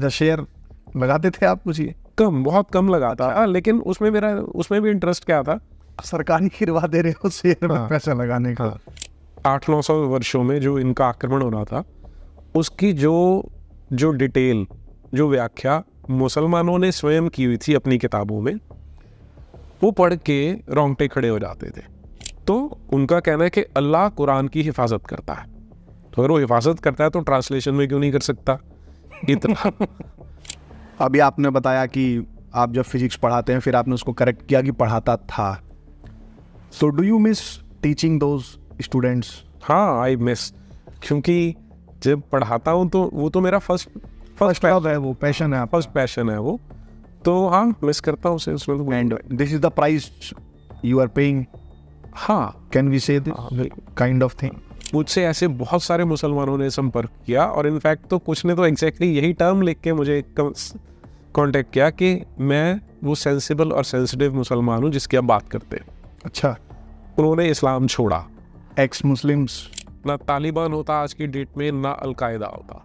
अच्छा शेयर लगाते थे आप कुछ कम बहुत कम लगाता हाँ। था हाँ, लेकिन उसमें मेरा उसमें भी इंटरेस्ट क्या था सरकारी खिरवा दे रहे हो शेयर में हाँ। पैसा लगाने का आठ नौ सौ वर्षों में जो इनका आक्रमण हो रहा था उसकी जो जो डिटेल जो व्याख्या मुसलमानों ने स्वयं की हुई थी अपनी किताबों में वो पढ़ के रोंगटे खड़े हो जाते थे तो उनका कहना है कि अल्लाह कुरान की हिफाजत करता है तो अगर वो हिफाजत करता है तो ट्रांसलेशन में क्यों नहीं कर सकता इतना अभी आपने बताया कि आप जब फिजिक्स पढ़ाते हैं फिर आपने उसको करेक्ट किया कि पढ़ाता था so do you miss teaching those students हाँ आई मिस क्योंकि जब पढ़ाता हूँ तो वो तो मेरा फर्स्ट फर्स्ट लव है वो पैशन है फर्स्ट पैशन है वो तो हाँ मिस करता हूँ उसे उसमें तो and this is the price you are paying हाँ can we say kind of thing मुझसे ऐसे बहुत सारे मुसलमानों ने संपर्क किया और इनफैक्ट तो कुछ ने तो एग्जैक्टली यही टर्म लिख के मुझे कॉन्टेक्ट किया कि मैं वो सेंसिबल और सेंसिटिव मुसलमान हूँ जिसकी आप बात करते हैं अच्छा उन्होंने इस्लाम छोड़ा एक्स मुस्लिम्स ना तालिबान होता आज की डेट में ना अलकायदा होता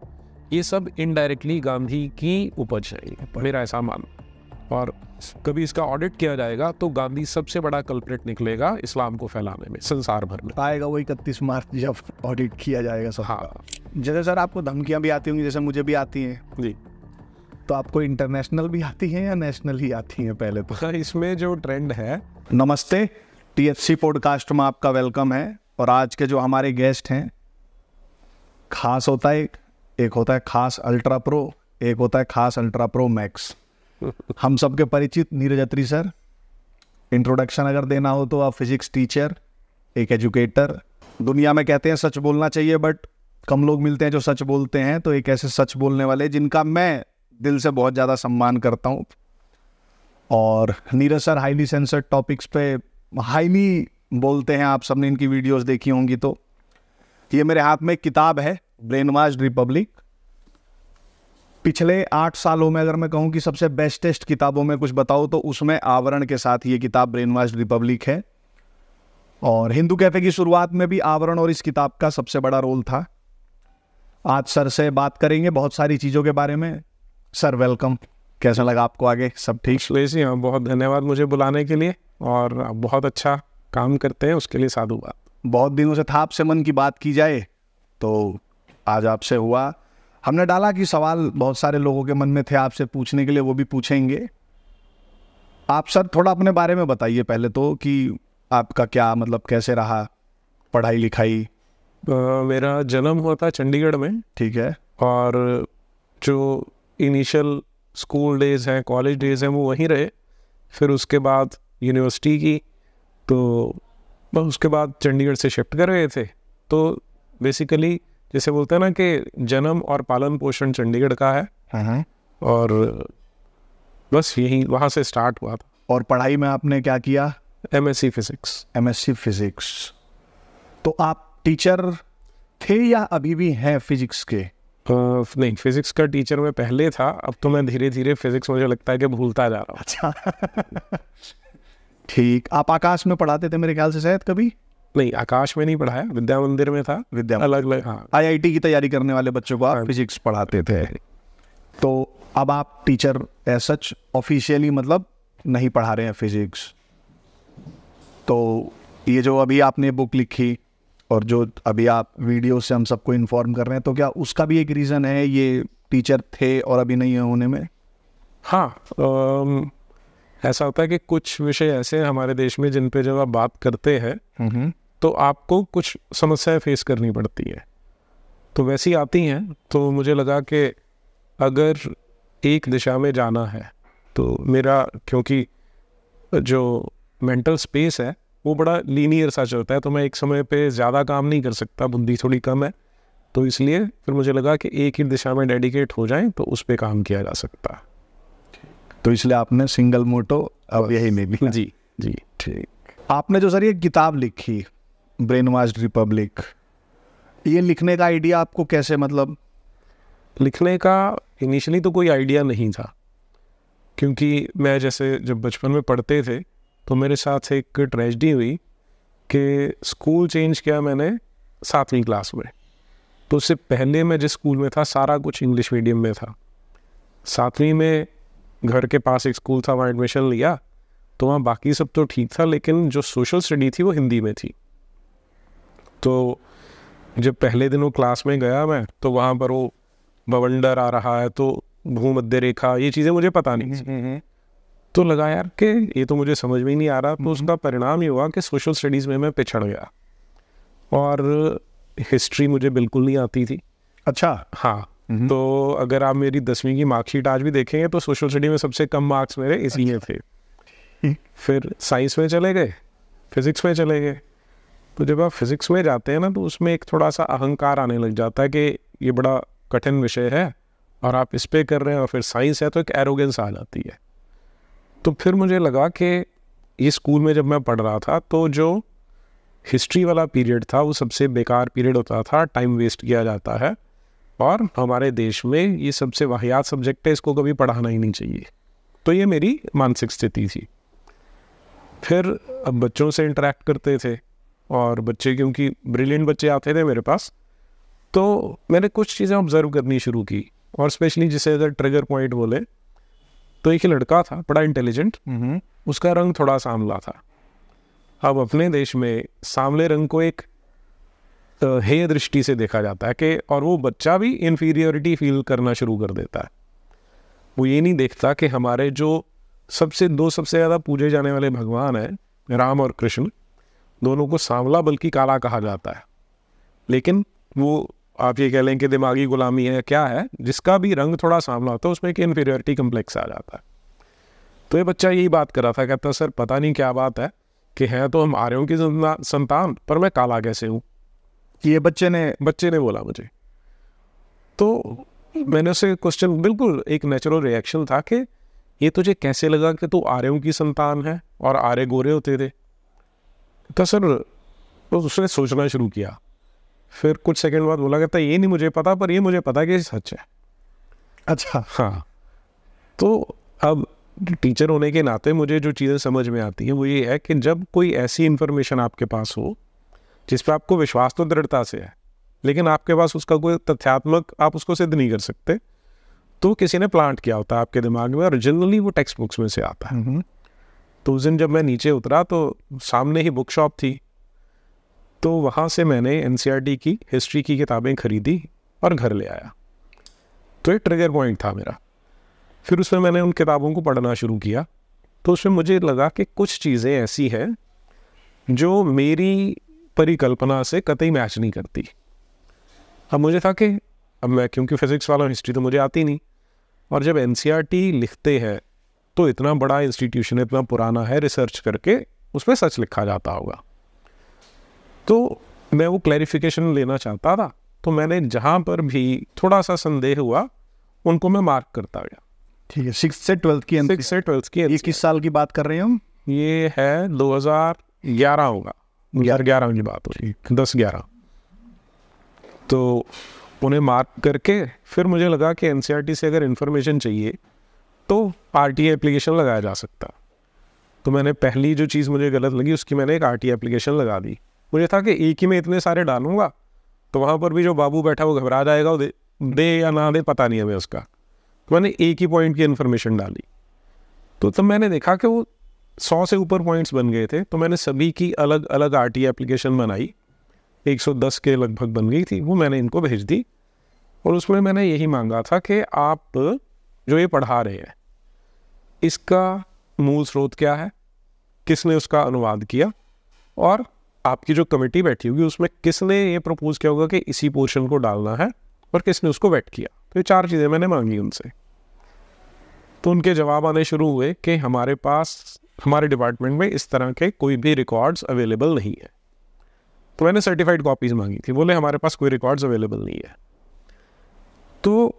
ये सब इनडायरेक्टली गांधी की उपज है मेरा ऐसा मान और कभी इसका ऑडिट किया जाएगा तो गांधी सबसे बड़ा कल्प्रेट निकलेगा इस्लाम को फैलाने में संसार भर में आएगा वो इकतीस मार्च जब ऑडिट किया जाएगा सब हाँ जैसे सर आपको धमकियाँ भी आती होंगी जैसे मुझे भी आती हैं जी तो आपको इंटरनेशनल भी आती हैं या नेशनल ही आती हैं पहले तो अच्छा, इसमें जो ट्रेंड है नमस्ते टीएफसी पॉडकास्ट में आपका वेलकम है और आज के जो हमारे गेस्ट हैं खास होता है एक होता है खास अल्ट्रा प्रो एक होता है खास अल्ट्रा प्रो मैक्स हम सबके परिचित नीरज अत्री सर इंट्रोडक्शन अगर देना हो तो आप फिजिक्स टीचर एक एजुकेटर दुनिया में कहते हैं सच बोलना चाहिए बट कम लोग मिलते हैं जो सच बोलते हैं तो एक ऐसे सच बोलने वाले जिनका मैं दिल से बहुत ज़्यादा सम्मान करता हूँ और Neeraj sir highly censored topics पे हाईली बोलते हैं आप सबने इनकी वीडियोस देखी होंगी तो ये मेरे हाथ में एक किताब है ब्रेन वाज रिपब्लिक पिछले आठ सालों में अगर मैं कहूँ कि सबसे बेस्टेस्ट किताबों में कुछ बताओ तो उसमें आवरण के साथ ये किताब ब्रेन रिपब्लिक है और हिंदू कैफे की शुरुआत में भी आवरण और इस किताब का सबसे बड़ा रोल था आज सर से बात करेंगे बहुत सारी चीज़ों के बारे में सर वेलकम कैसा लगा आपको आगे सब ठीक सुरेश जी बहुत धन्यवाद मुझे बुलाने के लिए और बहुत अच्छा काम करते हैं उसके लिए साधुवाद बहुत दिनों से था आपसे मन की बात की जाए तो आज आपसे हुआ हमने डाला कि सवाल बहुत सारे लोगों के मन में थे आपसे पूछने के लिए वो भी पूछेंगे आप सर थोड़ा अपने बारे में बताइए पहले तो कि आपका क्या मतलब कैसे रहा पढ़ाई लिखाई आ, मेरा जन्म हुआ था चंडीगढ़ में ठीक है और जो इनिशियल स्कूल डेज हैं कॉलेज डेज हैं वो वहीं रहे फिर उसके बाद यूनिवर्सिटी की तो उसके बाद चंडीगढ़ से शिफ्ट कर गए थे तो बेसिकली जैसे बोलते हैं ना कि जन्म और पालन पोषण चंडीगढ़ का है हम्म। और बस यही वहाँ से स्टार्ट हुआ था और पढ़ाई में आपने क्या किया M S C physics M S C physics तो आप टीचर थे या अभी भी हैं फिजिक्स के Uh, नहीं फिजिक्स का टीचर मैं पहले था अब तो मैं धीरे धीरे फिजिक्स मुझे लगता है कि भूलता जा रहा हूँ अच्छा ठीक आप आकाश में पढ़ाते थे मेरे ख्याल से शायद कभी नहीं आकाश में नहीं पढ़ाया विद्या मंदिर में था विद्या अलग अलग हाँ टी की तैयारी करने वाले बच्चों को हाँ। फिजिक्स पढ़ाते थे तो अब आप टीचर एज सच ऑफिशियली मतलब नहीं पढ़ा रहे हैं फिजिक्स तो ये जो अभी आपने बुक लिखी और जो अभी आप वीडियो से हम सबको इन्फॉर्म कर रहे हैं तो क्या उसका भी एक रीज़न है ये टीचर थे और अभी नहीं है होने में हाँ तो, ऐसा होता है कि कुछ विषय ऐसे हैं हमारे देश में जिन पे जब आप बात करते हैं हम्म, हम्म। तो आपको कुछ समस्याएं फेस करनी पड़ती हैं तो वैसी आती हैं तो मुझे लगा कि अगर एक दिशा में जाना है तो मेरा क्योंकि जो मेंटल स्पेस है वो बड़ा लीनियर सा चलता है तो मैं एक समय पे ज़्यादा काम नहीं कर सकता बुंदी थोड़ी कम है तो इसलिए फिर मुझे लगा कि एक ही दिशा में डेडिकेट हो जाए तो उस पर काम किया जा सकता तो इसलिए आपने सिंगल मोटो अब यही में भी जी जी ठीक आपने जो सर ये किताब लिखी ब्रेन वाश रिपब्लिक ये लिखने का आइडिया आपको कैसे मतलब लिखने का इनिशियली तो कोई आइडिया नहीं था क्योंकि मैं जैसे जब बचपन में पढ़ते थे तो मेरे साथ एक ट्रेजडी हुई कि स्कूल चेंज किया मैंने सातवीं क्लास में तो उससे पहले मैं जिस स्कूल में था सारा कुछ इंग्लिश मीडियम में था सातवीं में घर के पास एक स्कूल था वहाँ एडमिशन लिया तो वहाँ बाकी सब तो ठीक था लेकिन जो सोशल स्टडी थी वो हिंदी में थी तो जब पहले दिन वो क्लास में गया मैं तो वहाँ पर वो बवंडर आ रहा है तो भूमध्य रेखा ये चीज़ें मुझे पता नहीं हम्म, हम्म। तो लगा यार कि ये तो मुझे समझ में ही नहीं आ रहा तो हम्म, उसका परिणाम ये हुआ कि सोशल स्टडीज़ में मैं पिछड़ गया और हिस्ट्री मुझे बिल्कुल नहीं आती थी अच्छा हाँ तो अगर आप मेरी दसवीं की मार्कशीट आज भी देखेंगे तो सोशल स्टडी में सबसे कम मार्क्स मेरे इसी अच्छा। थे फिर साइंस में चले गए फिजिक्स में चले गए तो जब आप फिज़िक्स में जाते हैं ना तो उसमें एक थोड़ा सा अहंकार आने लग जाता है कि ये बड़ा कठिन विषय है और आप इस पर कर रहे हैं और फिर साइंस है तो एक एरोगेंस आ जाती है तो फिर मुझे लगा कि ये स्कूल में जब मैं पढ़ रहा था तो जो हिस्ट्री वाला पीरियड था वो सबसे बेकार पीरियड होता था टाइम वेस्ट किया जाता है और हमारे देश में ये सबसे वाहियात सब्जेक्ट है इसको कभी पढ़ाना ही नहीं चाहिए तो ये मेरी मानसिक स्थिति थी फिर अब बच्चों से इंटरेक्ट करते थे और बच्चे क्योंकि ब्रिलियंट बच्चे आते थे मेरे पास तो मैंने कुछ चीज़ें ऑब्ज़र्व करनी शुरू की और स्पेशली जिसे अगर ट्रिगर पॉइंट बोले तो एक लड़का था बड़ा इंटेलिजेंट हम्म। उसका रंग थोड़ा सांवला था अब अपने देश में सांवले रंग को एक हेय दृष्टि से देखा जाता है कि और वो बच्चा भी इन्फीरियोरिटी फील करना शुरू कर देता है वो ये नहीं देखता कि हमारे जो सबसे दो सबसे ज़्यादा पूजे जाने वाले भगवान हैं राम और कृष्ण दोनों को सांवला बल्कि काला कहा जाता है लेकिन वो आप ये कह लें कि दिमागी गुलामी है क्या है जिसका भी रंग थोड़ा सांवला होता है उसमें एक इन्फीरियरिटी कम्प्लेक्स आ जाता है तो ये बच्चा यही बात कर रहा था कहता सर पता नहीं क्या बात है कि हैं तो हम आर्यों की संतान पर मैं काला कैसे हूँ ये बच्चे ने बच्चे ने बोला मुझे तो मैंने उसे क्वेश्चन बिल्कुल एक नेचुरल रिएक्शन था कि ये तुझे कैसे लगा कि तू आर्यों की संतान है और आर्य गोरे होते थे तो सर तो उसने सोचना शुरू किया फिर कुछ सेकंड बाद बोला कहता ये नहीं मुझे पता पर ये मुझे पता कि सच है अच्छा हाँ तो अब टीचर होने के नाते मुझे जो चीज़ें समझ में आती हैं वो ये है कि जब कोई ऐसी इन्फॉर्मेशन आपके पास हो जिस पर आपको विश्वास तो दृढ़ता से है लेकिन आपके पास उसका कोई तथ्यात्मक आप उसको सिद्ध नहीं कर सकते तो किसी ने प्लांट किया होता है आपके दिमाग में और जनरली वो टेक्स्ट बुक्स में से आता है हम्म। तो उस दिन जब मैं नीचे उतरा तो सामने ही बुक शॉप थी तो वहाँ से मैंने एन e की हिस्ट्री की किताबें खरीदी और घर ले आया तो एक ट्रिगर पॉइंट था मेरा फिर उसमें मैंने उन किताबों को पढ़ना शुरू किया तो उसमें मुझे लगा कि कुछ चीज़ें ऐसी हैं जो मेरी परिकल्पना से कतई मैच नहीं करती अब मुझे था कि अब मैं क्योंकि फिज़िक्स वाला हिस्ट्री तो मुझे आती नहीं और जब एन e लिखते हैं तो इतना बड़ा इंस्टीट्यूशन इतना पुराना है रिसर्च करके उसमें सच लिखा जाता होगा तो मैं वो क्लैरिफिकेशन लेना चाहता था तो मैंने जहाँ पर भी थोड़ा सा संदेह हुआ उनको मैं मार्क करता गया ठीक है सिक्स से ट्वेल्थ की सिक्स से ट्वेल्थ की ये किस साल की बात कर रहे हैं हम ये है 2011 होगा ग्यारह ग्यारह की बात हो रही दस ग्यारह तो उन्हें मार्क करके फिर मुझे लगा कि एन e से अगर इन्फॉर्मेशन चाहिए तो आरटीए एप्लीकेशन लगाया जा सकता तो मैंने पहली जो चीज़ मुझे गलत लगी उसकी मैंने एक टी एप्लीकेशन लगा दी मुझे था कि एक ही में इतने सारे डालूंगा तो वहाँ पर भी जो बाबू बैठा वो घबरा जाएगा वो दे, दे या ना दे पता नहीं हमें उसका तो मैंने एक ही पॉइंट की इन्फॉर्मेशन डाली तो तब मैंने देखा कि वो सौ से ऊपर पॉइंट्स बन गए थे तो मैंने सभी की अलग अलग आर टी एप्लीकेशन बनाई दस के लगभग बन गई थी वो मैंने इनको भेज दी और उसमें मैंने यही मांगा था कि आप जो ये पढ़ा रहे हैं इसका मूल स्रोत क्या है किसने उसका अनुवाद किया और आपकी जो कमेटी बैठी होगी उसमें किसने ये प्रपोज किया होगा कि इसी पोर्शन को डालना है और किसने उसको वेट किया तो ये चार चीज़ें मैंने मांगी उनसे तो उनके जवाब आने शुरू हुए कि हमारे पास हमारे डिपार्टमेंट में इस तरह के कोई भी रिकॉर्ड्स अवेलेबल नहीं है तो मैंने सर्टिफाइड कॉपीज़ मांगी थी बोले हमारे पास कोई रिकॉर्ड्स अवेलेबल नहीं है तो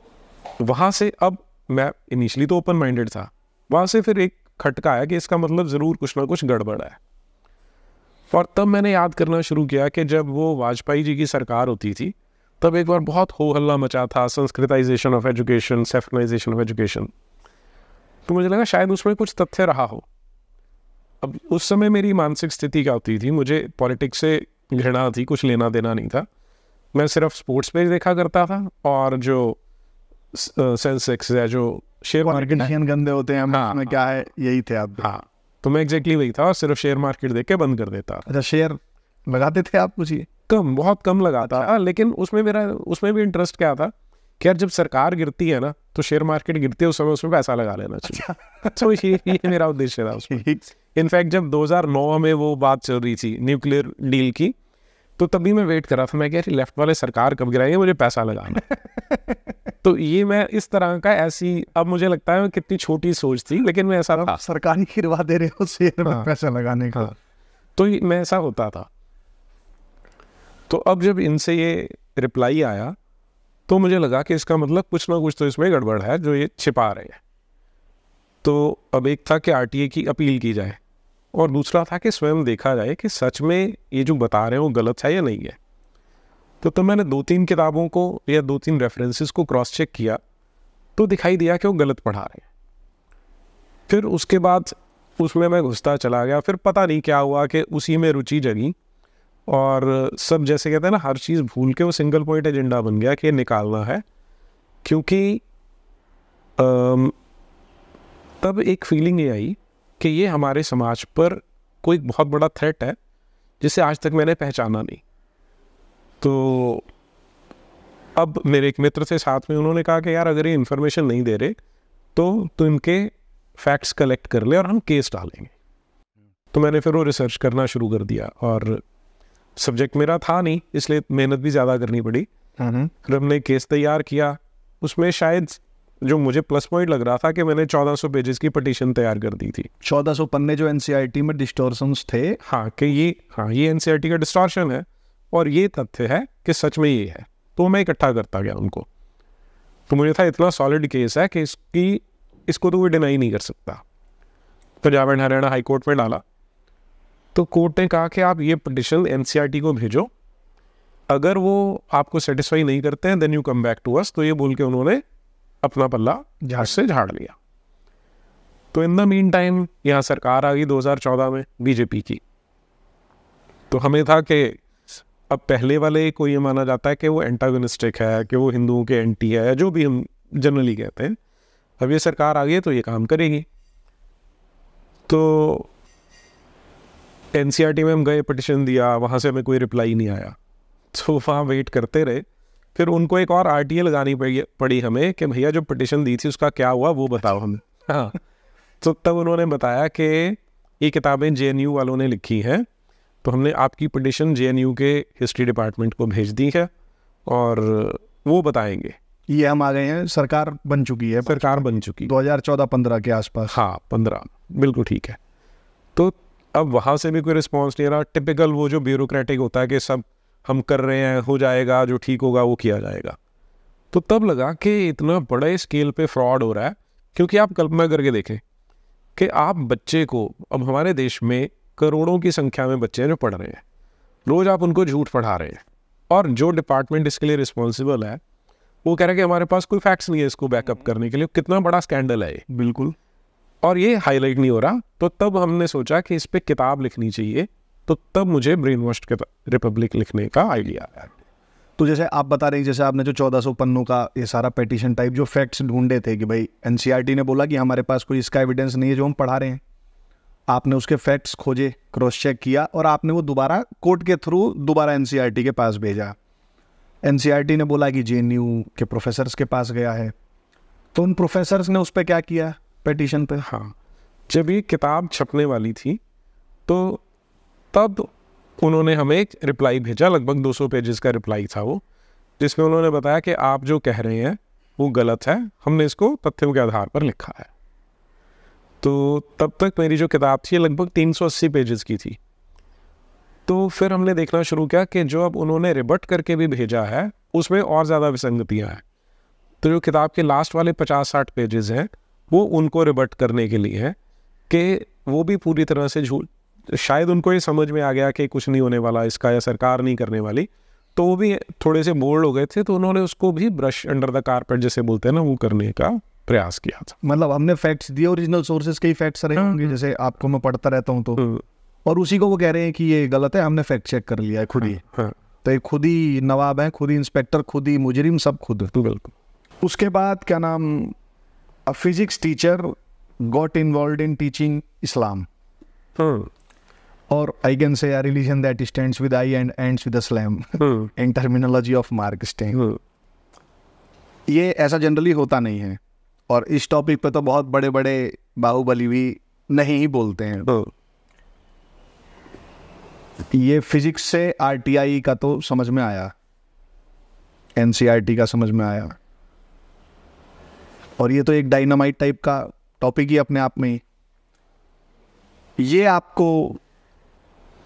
वहाँ से अब मैं इनिशियली तो ओपन माइंडेड था वहाँ से फिर एक खटका आया कि इसका मतलब ज़रूर कुछ ना कुछ गड़बड़ है और तब मैंने याद करना शुरू किया कि जब वो वाजपेयी जी की सरकार होती थी तब एक बार बहुत हो हल्ला मचा था sanskritisation of education saffronisation of education तो मुझे लगा शायद उसमें कुछ तथ्य रहा हो अब उस समय मेरी मानसिक स्थिति क्या होती थी मुझे पॉलिटिक्स से घृणा थी कुछ लेना देना नहीं था मैं सिर्फ स्पोर्ट्स पेज देखा करता था और जो सेंसेक्स या जो शेयर मार्केट है। गंदे होते हैं हाँ, हाँ, क्या है यही थे आप हाँ तो मैं एग्जैक्टली वही था सिर्फ शेयर मार्केट देख के बंद कर देता अच्छा शेयर लगाते थे आप कुछ कम बहुत कम लगाता अच्छा। लेकिन उसमें मेरा उसमें भी इंटरेस्ट क्या था कि यार जब सरकार गिरती है ना तो शेयर मार्केट गिरती है उस समय उसमें पैसा लगा लेना चाहिए अच्छा तो ये मेरा उद्देश्य था उसमें इनफैक्ट जब 2009 में वो बात चल रही थी न्यूक्लियर डील की तो तभी मैं वेट कर रहा था मैं कह रही लेफ्ट वाले सरकार कब गिराएंगे मुझे पैसा लगाना तो ये मैं इस तरह का ऐसी अब मुझे लगता है कितनी छोटी सोच थी लेकिन मैं ऐसा सरकार ही गिरवा दे रहे हो शेयर में हाँ। पैसा लगाने का हाँ। तो मैं ऐसा होता था तो अब जब इनसे ये रिप्लाई आया तो मुझे लगा कि इसका मतलब कुछ ना कुछ तो इसमें गड़बड़ है जो ये छिपा रहे हैं तो अब एक था कि आरटीए की अपील की जाए और दूसरा था कि स्वयं देखा जाए कि सच में ये जो बता रहे हो गलत है या नहीं है तो तब तो मैंने दो तीन किताबों को या दो तीन रेफरेंसेस को क्रॉस चेक किया तो दिखाई दिया कि वो गलत पढ़ा रहे हैं फिर उसके बाद उसमें मैं घुसता चला गया फिर पता नहीं क्या हुआ कि उसी में रुचि जगी और सब जैसे कहते हैं ना हर चीज़ भूल के वो सिंगल पॉइंट एजेंडा बन गया कि निकालना है क्योंकि तब एक फीलिंग ये आई कि ये हमारे समाज पर कोई बहुत बड़ा थ्रेट है जिसे आज तक मैंने पहचाना नहीं तो अब मेरे एक मित्र से साथ में उन्होंने कहा कि यार अगर ये इन्फॉर्मेशन नहीं दे रहे तो तुम इनके फैक्ट्स कलेक्ट कर ले और हम केस डालेंगे तो मैंने फिर वो रिसर्च करना शुरू कर दिया और सब्जेक्ट मेरा था नहीं इसलिए मेहनत भी ज़्यादा करनी पड़ी हम्म। फिर हमने केस तैयार किया उसमें शायद जो मुझे प्लस पॉइंट लग रहा था कि मैंने 1400 पेजेस की पटिशन तैयार कर दी थी 1400 पन्ने जो एनसीईआरटी e में डिस्टोर्शन थे हाँ कि ये हाँ ये एनसीईआरटी e का डिस्टॉर्शन है और ये तथ्य है कि सच में ये है तो मैं इकट्ठा करता गया उनको तो मुझे था इतना सॉलिड केस है कि इसकी इसको तो कोई डिनाई नहीं कर सकता तो जावेद हरियाणा हाई कोर्ट में डाला तो कोर्ट ने कहा कि आप ये पटिशन एन e को भेजो अगर वो आपको सेटिस्फाई नहीं करते हैं then you come back to us तो ये बोल के उन्होंने अपना पल्ला झाड़ से झाड़ लिया तो इन द मीन टाइम यहाँ सरकार आ गई 2014 में बीजेपी की तो हमें था कि अब पहले वाले को ये माना जाता है कि वो एंटागोनिस्टिक है कि वो हिंदुओं के एंटी है जो भी हम जनरली कहते हैं अब ये सरकार आ गई तो ये काम करेगी तो एन में हम गए पटिशन दिया वहाँ से हमें कोई रिप्लाई नहीं आया तो वहाँ वेट करते रहे फिर उनको एक और आर टी लगानी पड़ी पड़ी हमें कि भैया जो पटिशन दी थी उसका क्या हुआ वो बताओ हमें हाँ तो तब उन्होंने बताया कि ये किताबें जे एन यू वालों ने लिखी हैं तो हमने आपकी पटिशन जे एन यू के हिस्ट्री डिपार्टमेंट को भेज दी है और वो बताएंगे ये हम आ गए हैं सरकार बन चुकी है सरकार बन चुकी दो हजार चौदह पंद्रह के आसपास हाँ पंद्रह बिल्कुल ठीक है तो अब वहाँ से भी कोई रिस्पॉन्स नहीं रहा टिपिकल वो जो ब्यूरोक्रेटिक होता है कि सब हम कर रहे हैं हो जाएगा जो ठीक होगा वो किया जाएगा तो तब लगा कि इतना बड़े स्केल पे फ्रॉड हो रहा है क्योंकि आप कल्पना करके देखें कि आप बच्चे को अब हमारे देश में करोड़ों की संख्या में बच्चे हैं जो पढ़ रहे हैं रोज़ आप उनको झूठ पढ़ा रहे हैं और जो डिपार्टमेंट इसके लिए रिस्पॉन्सिबल है वो कह रहे हैं कि हमारे पास कोई फैक्ट्स नहीं है इसको बैकअप हम्म। करने के लिए कितना बड़ा स्कैंडल है ये बिल्कुल और ये हाईलाइट नहीं हो रहा तो तब हमने सोचा कि इस पर किताब लिखनी चाहिए तो तब मुझे ब्रेन वॉश रिपब्लिक लिखने का आइडिया आया तो जैसे आप बता रहे हैं जैसे आपने जो 1400 पन्नों का ये सारा पेटिशन टाइप जो फैक्ट्स ढूंढे थे कि भाई एनसीईआरटी e ने बोला कि हमारे पास कोई इसका एविडेंस नहीं है जो हम पढ़ा रहे हैं आपने उसके फैक्ट्स खोजे क्रॉस चेक किया और आपने वो दोबारा कोर्ट के थ्रू दोबारा एन e के पास भेजा एन e ने बोला कि जे के प्रोफेसर्स के पास गया है तो उन प्रोफेसर्स ने उस पर क्या किया पटिशन पर हाँ जब ये किताब छपने वाली थी तो तब उन्होंने हमें एक रिप्लाई भेजा लगभग 200 पेजेस का रिप्लाई था वो जिसमें उन्होंने बताया कि आप जो कह रहे हैं वो गलत है हमने इसको तथ्यों के आधार पर लिखा है तो तब तक मेरी जो किताब थी लगभग 380 पेजेस की थी तो फिर हमने देखना शुरू किया कि जो अब उन्होंने रिबर्ट करके भी भेजा है उसमें और ज़्यादा विसंगतियाँ हैं तो जो किताब के लास्ट वाले पचास साठ पेजेस हैं वो उनको रिबर्ट करने के लिए हैं कि वो भी पूरी तरह से झूठ शायद उनको ये समझ में आ गया कि कुछ नहीं होने वाला इसका या सरकार नहीं करने वाली तो वो भी थोड़े से बोल्ड हो गए थे तो उन्होंने उसको भी ब्रश अंडर द कारपेट जैसे बोलते हैं ना वो करने का प्रयास किया था मतलब हमने फैक्ट्स दिए ओरिजिनल सोर्सेज के ही फैक्ट्स रहे हाँ, होंगे हाँ। जैसे आपको मैं पढ़ता रहता हूँ तो हाँ। और उसी को वो कह रहे हैं कि ये गलत है हमने फैक्ट चेक कर लिया है खुद ही तो ये खुद ही नवाब है खुद ही इंस्पेक्टर खुद ही मुजरिम सब खुद बिल्कुल उसके बाद क्या नाम physics teacher got involve in teaching Islam और I can say religion that that with I and and with with a slam hmm. in terminology hmm. ये ऐसा जनरली होता नहीं है और इस टॉपिक पे तो बहुत बड़े बड़े बाहुबली भी नहीं ही बोलते हैं hmm. ये फिजिक्स से आरटीआई का तो समझ में आया एनसीईआरटी e का समझ में आया और ये तो एक डायनामाइट टाइप का टॉपिक ही अपने आप में ये आपको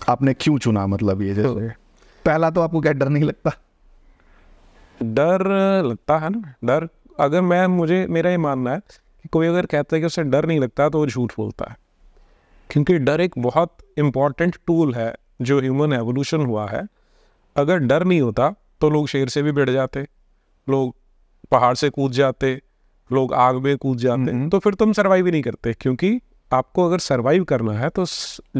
आपने क्यों चुना मतलब ये तो जैसे पहला तो आपको क्या डर नहीं लगता डर लगता है ना डर अगर मैं मुझे मेरा ये मानना है कि कोई अगर कहता है कि उसे डर नहीं लगता तो वो झूठ बोलता है क्योंकि डर एक बहुत इम्पॉर्टेंट टूल है जो ह्यूमन एवोल्यूशन हुआ है अगर डर नहीं होता तो लोग शेर से भी बिड़ जाते लोग पहाड़ से कूद जाते लोग आग में कूद जाते हम्म। तो फिर तुम सर्वाइव ही नहीं करते क्योंकि आपको अगर सर्वाइव करना है तो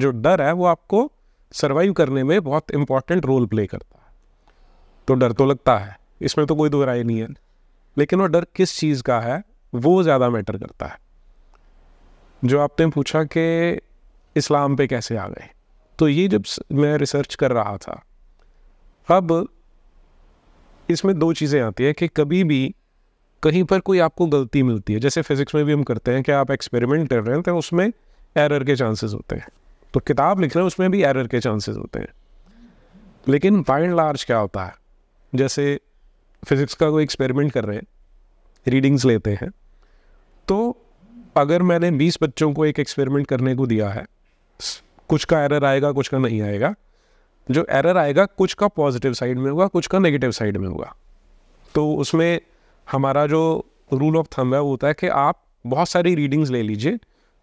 जो डर है वो आपको सर्वाइव करने में बहुत इम्पॉर्टेंट रोल प्ले करता है तो डर तो लगता है इसमें तो कोई दो राय नहीं है लेकिन वो डर किस चीज़ का है वो ज़्यादा मैटर करता है जो आपने पूछा कि इस्लाम पे कैसे आ गए तो ये जब मैं रिसर्च कर रहा था अब इसमें दो चीज़ें आती हैं कि कभी भी कहीं पर कोई आपको गलती मिलती है जैसे फिज़िक्स में भी हम करते हैं कि आप एक्सपेरिमेंट कर रहे हैं तो उसमें एरर के चांसेस होते हैं तो किताब लिख रहे हैं उसमें भी एरर के चांसेस होते हैं लेकिन बाई एंड लार्ज क्या होता है जैसे फिज़िक्स का कोई एक्सपेरिमेंट कर रहे हैं रीडिंग्स लेते हैं तो अगर मैंने 20 बच्चों को एक एक्सपेरिमेंट करने को दिया है कुछ का एरर आएगा कुछ का नहीं आएगा जो एरर आएगा कुछ का पॉजिटिव साइड में होगा कुछ का नेगेटिव साइड में होगा तो उसमें हमारा जो रूल ऑफ थम है वो होता है कि आप बहुत सारी रीडिंग्स ले लीजिए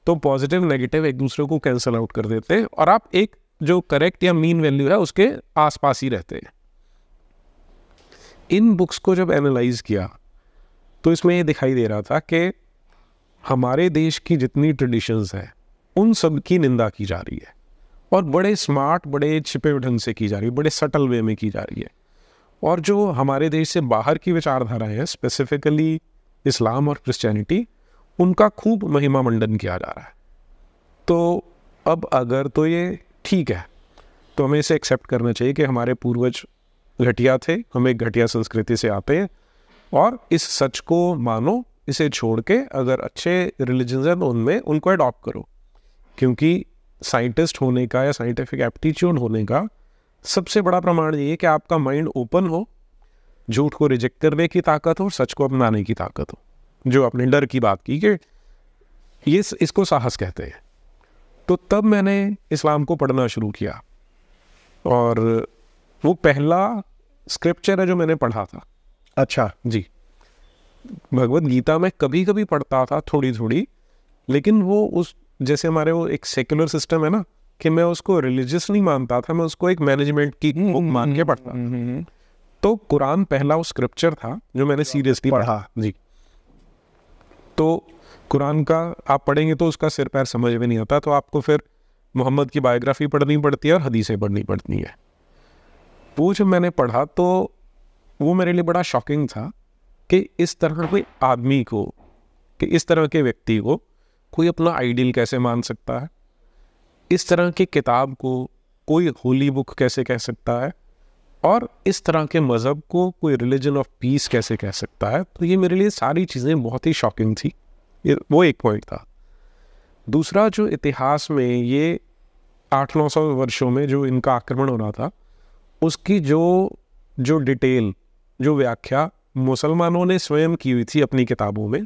तो पॉजिटिव नेगेटिव एक दूसरे को कैंसिल आउट कर देते हैं और आप एक जो करेक्ट या मीन वैल्यू है उसके आसपास ही रहते हैं इन बुक्स को जब एनालाइज किया तो इसमें ये दिखाई दे रहा था कि हमारे देश की जितनी ट्रेडिशंस हैं उन सब की निंदा की जा रही है और बड़े स्मार्ट बड़े छिपे ढंग से की जा रही है बड़े सटल वे में की जा रही है और जो हमारे देश से बाहर की विचारधाराएं हैं स्पेसिफिकली इस्लाम और क्रिश्चियनिटी उनका खूब महिमा मंडन किया जा रहा है तो अब अगर तो ये ठीक है तो हमें इसे एक्सेप्ट करना चाहिए कि हमारे पूर्वज घटिया थे हम एक घटिया संस्कृति से आते हैं और इस सच को मानो इसे छोड़ के अगर अच्छे रिलीजन हैं तो उनमें उनको अडॉप्ट करो क्योंकि साइंटिस्ट होने का या साइंटिफिक एप्टीट्यूड होने का सबसे बड़ा प्रमाण ये है कि आपका माइंड ओपन हो झूठ को रिजेक्ट करने की ताकत हो और सच को अपनाने की ताकत हो जो आपने डर की बात की कि ये इसको साहस कहते हैं तो तब मैंने इस्लाम को पढ़ना शुरू किया और वो पहला स्क्रिप्चर है जो मैंने पढ़ा था अच्छा जी भगवत गीता मैं कभी कभी पढ़ता था थोड़ी थोड़ी लेकिन वो उस जैसे हमारे वो एक सेक्युलर सिस्टम है ना कि मैं उसको रिलीजियस नहीं मानता था मैं उसको एक मैनेजमेंट की बुक हम्म, मान के हम्म, पढ़ता हम्म, तो कुरान पहला वो स्क्रिप्चर था जो मैंने सीरियसली पढ़ा जी तो कुरान का आप पढ़ेंगे तो उसका सिर पैर समझ में नहीं आता तो आपको फिर मोहम्मद की बायोग्राफी पढ़नी पड़ती है और हदीसें पढ़नी पड़ती हैं वो जब मैंने पढ़ा तो वो मेरे लिए बड़ा शॉकिंग था कि इस तरह के आदमी को कि इस तरह के व्यक्ति को कोई अपना आइडियल कैसे मान सकता है इस तरह की किताब को कोई होली बुक कैसे कह सकता है और इस तरह के मज़हब को कोई रिलीजन ऑफ पीस कैसे कह सकता है तो ये मेरे लिए सारी चीज़ें बहुत ही शॉकिंग थी ये वो एक पॉइंट था दूसरा जो इतिहास में ये आठ नौ सौ वर्षों में जो इनका आक्रमण हो रहा था उसकी जो जो डिटेल जो व्याख्या मुसलमानों ने स्वयं की हुई थी अपनी किताबों में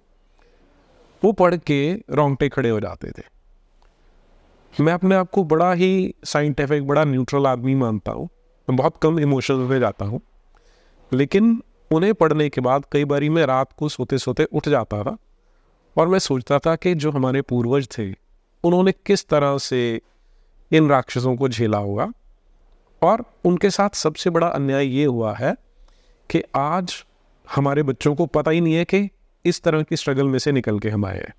वो पढ़ के रोंगटे खड़े हो जाते थे मैं अपने आप को बड़ा ही साइंटिफिक बड़ा न्यूट्रल आदमी मानता हूँ मैं बहुत कम इमोशन में जाता हूँ लेकिन उन्हें पढ़ने के बाद कई बार मैं रात को सोते सोते उठ जाता था और मैं सोचता था कि जो हमारे पूर्वज थे उन्होंने किस तरह से इन राक्षसों को झेला होगा और उनके साथ सबसे बड़ा अन्याय ये हुआ है कि आज हमारे बच्चों को पता ही नहीं है कि इस तरह की स्ट्रगल में से निकल के हम आए हैं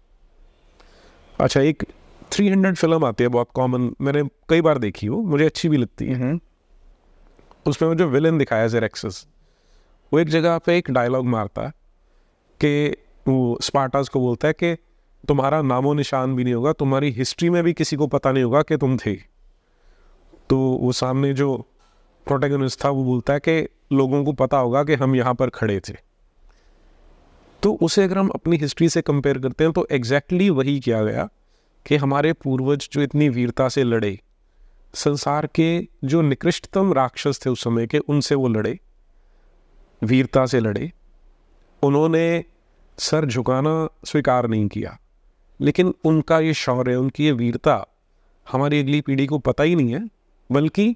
अच्छा एक 300 फिल्म आती है बहुत कॉमन मैंने कई बार देखी हो मुझे अच्छी भी लगती है हम्म। उसमें मुझे विलन दिखाया जेरेक्सस वो एक जगह पे एक डायलॉग मारता है कि वो स्पार्टास को बोलता है कि तुम्हारा नामो निशान भी नहीं होगा तुम्हारी हिस्ट्री में भी किसी को पता नहीं होगा कि तुम थे तो वो सामने जो प्रोटेगनिस्ट था वो बोलता है कि लोगों को पता होगा कि हम यहाँ पर खड़े थे तो उसे अगर हम अपनी हिस्ट्री से कंपेयर करते हैं तो एग्जैक्टली exactly वही किया गया कि हमारे पूर्वज जो इतनी वीरता से लड़े संसार के जो निकृष्टतम राक्षस थे उस समय के उनसे वो लड़े वीरता से लड़े उन्होंने सर झुकाना स्वीकार नहीं किया लेकिन उनका ये शौर्य उनकी ये वीरता हमारी अगली पीढ़ी को पता ही नहीं है बल्कि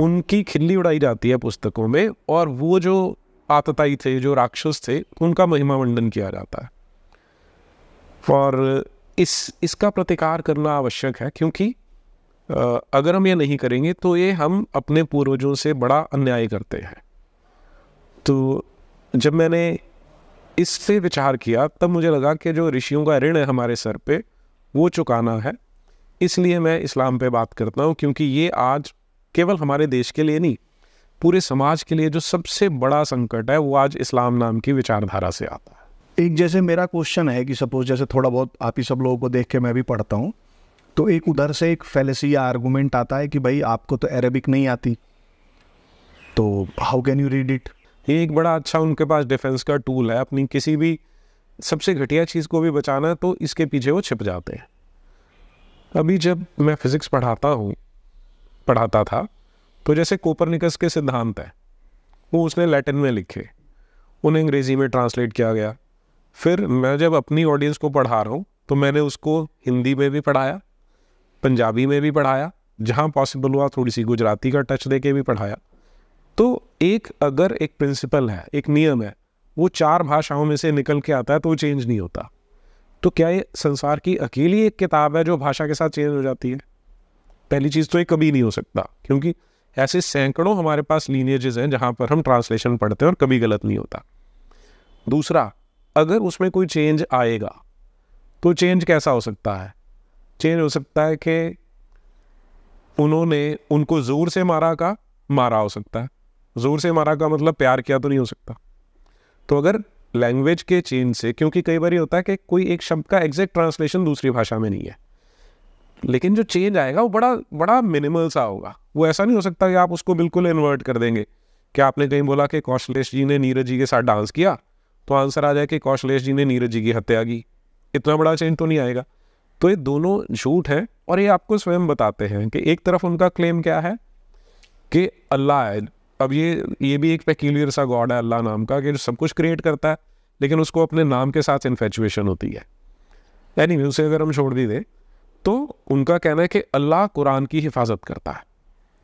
उनकी खिल्ली उड़ाई जाती है पुस्तकों में और वो जो आतताई थे जो राक्षस थे उनका महिमा मंडन किया जाता है और इस इसका प्रतिकार करना आवश्यक है क्योंकि अगर हम ये नहीं करेंगे तो ये हम अपने पूर्वजों से बड़ा अन्याय करते हैं तो जब मैंने इससे विचार किया तब मुझे लगा कि जो ऋषियों का ऋण है हमारे सर पे वो चुकाना है इसलिए मैं इस्लाम पे बात करता हूँ क्योंकि ये आज केवल हमारे देश के लिए नहीं पूरे समाज के लिए जो सबसे बड़ा संकट है वो आज इस्लाम नाम की विचारधारा से आता है एक जैसे मेरा क्वेश्चन है कि सपोज जैसे थोड़ा बहुत आप ही सब लोगों को देख के मैं भी पढ़ता हूँ तो एक उधर से एक फैलेसी या आर्गूमेंट आता है कि भाई आपको तो अरेबिक नहीं आती तो how can you read it ये एक बड़ा अच्छा उनके पास डिफेंस का टूल है अपनी किसी भी सबसे घटिया चीज़ को भी बचाना तो इसके पीछे वो छिप जाते हैं अभी जब मैं फिज़िक्स पढ़ाता हूँ पढ़ाता था तो जैसे कोपरनिकस के सिद्धांत है वो उसने लैटिन में लिखे उन्हें अंग्रेज़ी में ट्रांसलेट किया गया फिर मैं जब अपनी ऑडियंस को पढ़ा रहा हूँ तो मैंने उसको हिंदी में भी पढ़ाया पंजाबी में भी पढ़ाया जहाँ पॉसिबल हुआ थोड़ी सी गुजराती का टच दे के भी पढ़ाया तो एक अगर एक प्रिंसिपल है एक नियम है वो चार भाषाओं में से निकल के आता है तो वो चेंज नहीं होता तो क्या ये संसार की अकेली एक किताब है जो भाषा के साथ चेंज हो जाती है पहली चीज़ तो ये कभी नहीं हो सकता क्योंकि ऐसे सैकड़ों हमारे पास लीनियजेज हैं जहाँ पर हम ट्रांसलेशन पढ़ते हैं और कभी गलत नहीं होता दूसरा अगर उसमें कोई चेंज आएगा तो चेंज कैसा हो सकता है चेंज हो सकता है कि उन्होंने उनको ज़ोर से मारा का मारा हो सकता है ज़ोर से मारा का मतलब प्यार किया तो नहीं हो सकता तो अगर लैंग्वेज के चेंज से क्योंकि कई बार ये होता है कि कोई एक शब्द का एग्जैक्ट ट्रांसलेशन दूसरी भाषा में नहीं है लेकिन जो चेंज आएगा वो बड़ा बड़ा मिनिमल सा होगा वो ऐसा नहीं हो सकता कि आप उसको बिल्कुल इन्वर्ट कर देंगे क्या आपने कहीं बोला कि कौशलेश जी ने नीरज जी के साथ डांस किया तो आंसर आ जाए कि कौशलेश जी ने नीरज जी की हत्या की इतना बड़ा चेंज तो नहीं आएगा तो ये दोनों झूठ है और ये आपको स्वयं बताते हैं कि एक तरफ उनका क्लेम क्या है कि अल्लाह है अब ये ये भी एक पेक्यूलियर सा गॉड है अल्लाह नाम का कि सब कुछ क्रिएट करता है लेकिन उसको अपने नाम के साथ इन्फेचुएशन होती है यानी anyway, उसे अगर हम छोड़ भी दें तो उनका कहना है कि अल्लाह कुरान की हिफाजत करता है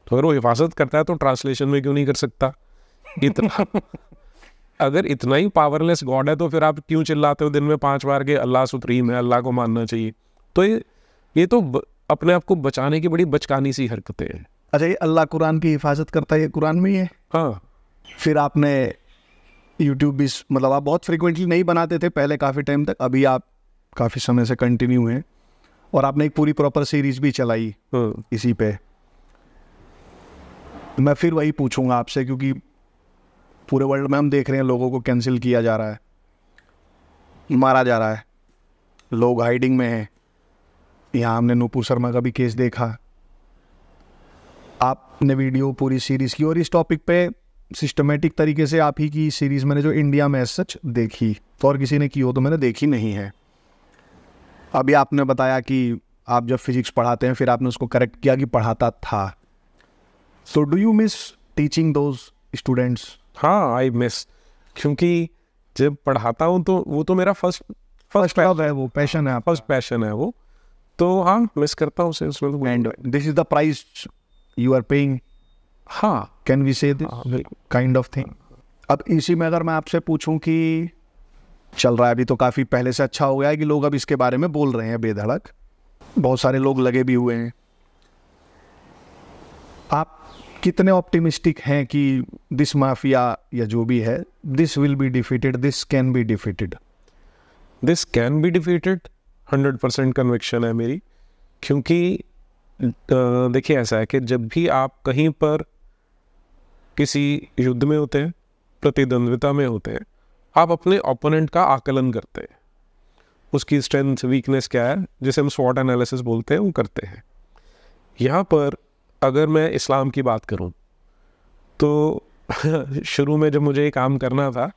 तो अगर वो हिफाजत करता है तो ट्रांसलेशन में क्यों नहीं कर सकता इतना अगर इतना ही पावरलेस गॉड है तो फिर आप क्यों चिल्लाते हो दिन में पांच बार के अल्लाह सुप्रीम है अल्लाह को मानना चाहिए तो ये ये तो अपने आप को बचाने की बड़ी बचकानी सी हरकतें हैं अच्छा ये अल्लाह कुरान की हिफाजत करता है ये कुरान में ही है हाँ फिर आपने यूट्यूब भी मतलब आप बहुत फ्रिक्वेंटली नहीं बनाते थे पहले काफ़ी टाइम तक अभी आप काफ़ी समय से कंटिन्यू हैं और आपने एक पूरी प्रॉपर सीरीज भी चलाई हाँ। इसी पे मैं फिर वही पूछूंगा आपसे क्योंकि पूरे वर्ल्ड में हम देख रहे हैं लोगों को कैंसिल किया जा रहा है मारा जा रहा है लोग हाइडिंग में हैं यहाँ हमने नूपुर शर्मा का भी केस देखा आपने वीडियो पूरी सीरीज़ की और इस टॉपिक पे सिस्टमेटिक तरीके से आप ही की सीरीज़ मैंने जो इंडिया में सच देखी तो और किसी ने की हो तो मैंने देखी नहीं है अभी आपने बताया कि आप जब फिज़िक्स पढ़ाते हैं फिर आपने उसको करेक्ट किया कि पढ़ाता था so do you miss teaching those students हाँ आई मिस क्योंकि जब पढ़ाता हूँ तो वो तो मेरा फर्स्ट फर्स्ट है वो पैशन है फर्स्ट पैशन है वो तो हाँ प्लस करता हूँ sales wealth and this is the price you are paying हाँ can we say this kind of thing अब इसी में अगर मैं आपसे पूछूं कि चल रहा है अभी तो काफ़ी पहले से अच्छा हो गया है कि लोग अब इसके बारे में बोल रहे हैं बेधड़क बहुत सारे लोग लगे भी हुए हैं आप कितने ऑप्टिमिस्टिक हैं कि दिस माफिया या जो भी है this will be defeated this can be defeated this can be defeated hundred percent conviction है मेरी क्योंकि देखिए ऐसा है कि जब भी आप कहीं पर किसी युद्ध में होते हैं प्रतिद्वंद्विता में होते हैं आप अपने ओपोनेंट का आकलन करते हैं उसकी स्ट्रेंथ वीकनेस क्या है जिसे हम स्वॉट एनालिसिस बोलते हैं वो करते हैं यहाँ पर अगर मैं इस्लाम की बात करूँ तो शुरू में जब मुझे ये काम करना था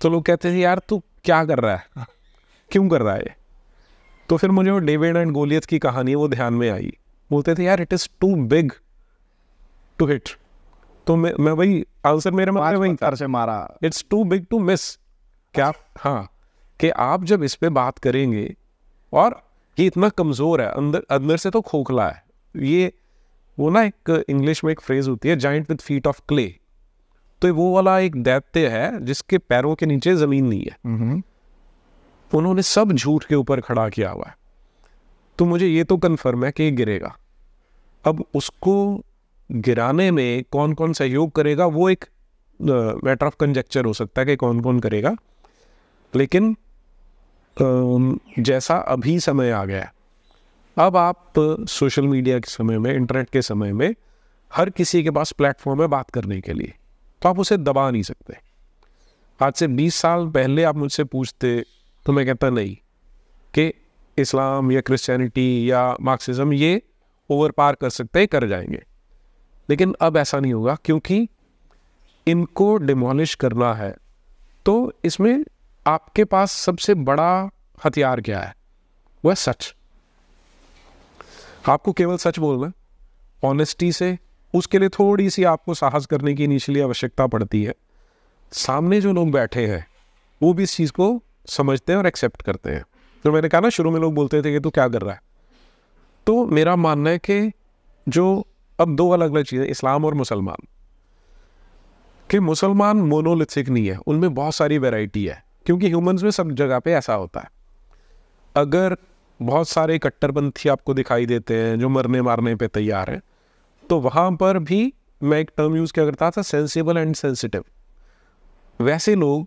तो लोग कहते थे यार तू क्या कर रहा है क्यों कर रहा है तो फिर मुझे वो डेविड एंड गोलियत की कहानी वो ध्यान में आई बोलते थे यार it is too big to hit तो मैं मैं भाई आंसर मेरे में वही पत्थर से मारा it's too big to miss क्या हाँ कि आप जब इस पे बात करेंगे और ये इतना कमज़ोर है अंदर अंदर से तो खोखला है ये वो ना एक इंग्लिश में एक फ्रेज होती है giant with feet of clay तो वो वाला एक दैत्य है जिसके पैरों के नीचे ज़मीन नहीं है हम्म। उन्होंने सब झूठ के ऊपर खड़ा किया हुआ है तो मुझे ये तो कन्फर्म है कि गिरेगा अब उसको गिराने में कौन कौन सहयोग करेगा वो एक मैटर ऑफ कंजेक्चर हो सकता है कि कौन कौन करेगा लेकिन जैसा अभी समय आ गया अब आप सोशल मीडिया के समय में इंटरनेट के समय में हर किसी के पास प्लेटफॉर्म है बात करने के लिए तो आप उसे दबा नहीं सकते आज से 20 साल पहले आप मुझसे पूछते तो मैं कहता नहीं कि इस्लाम या क्रिश्चियनिटी या मार्क्सिज्म ये ओवर पार कर सकते हैं कर जाएंगे लेकिन अब ऐसा नहीं होगा क्योंकि इनको डिमोलिश करना है तो इसमें आपके पास सबसे बड़ा हथियार क्या है वह सच आपको केवल सच बोलना ऑनेस्टी से उसके लिए थोड़ी सी आपको साहस करने की निचली आवश्यकता पड़ती है सामने जो लोग बैठे हैं वो भी इस चीज़ को समझते हैं और एक्सेप्ट करते हैं तो मैंने कहा ना शुरू में लोग बोलते थे कि तू क्या कर रहा है तो मेरा मानना है कि जो अब दो अलग अलग चीज़ें इस्लाम और मुसलमान कि मुसलमान मोनोलिथिक नहीं है उनमें बहुत सारी वेराइटी है क्योंकि ह्यूमंस में सब जगह पे ऐसा होता है अगर बहुत सारे कट्टरपंथी आपको दिखाई देते हैं जो मरने मारने पे तैयार हैं तो वहाँ पर भी मैं एक टर्म यूज़ किया करता था सेंसिबल एंड सेंसिटिव वैसे लोग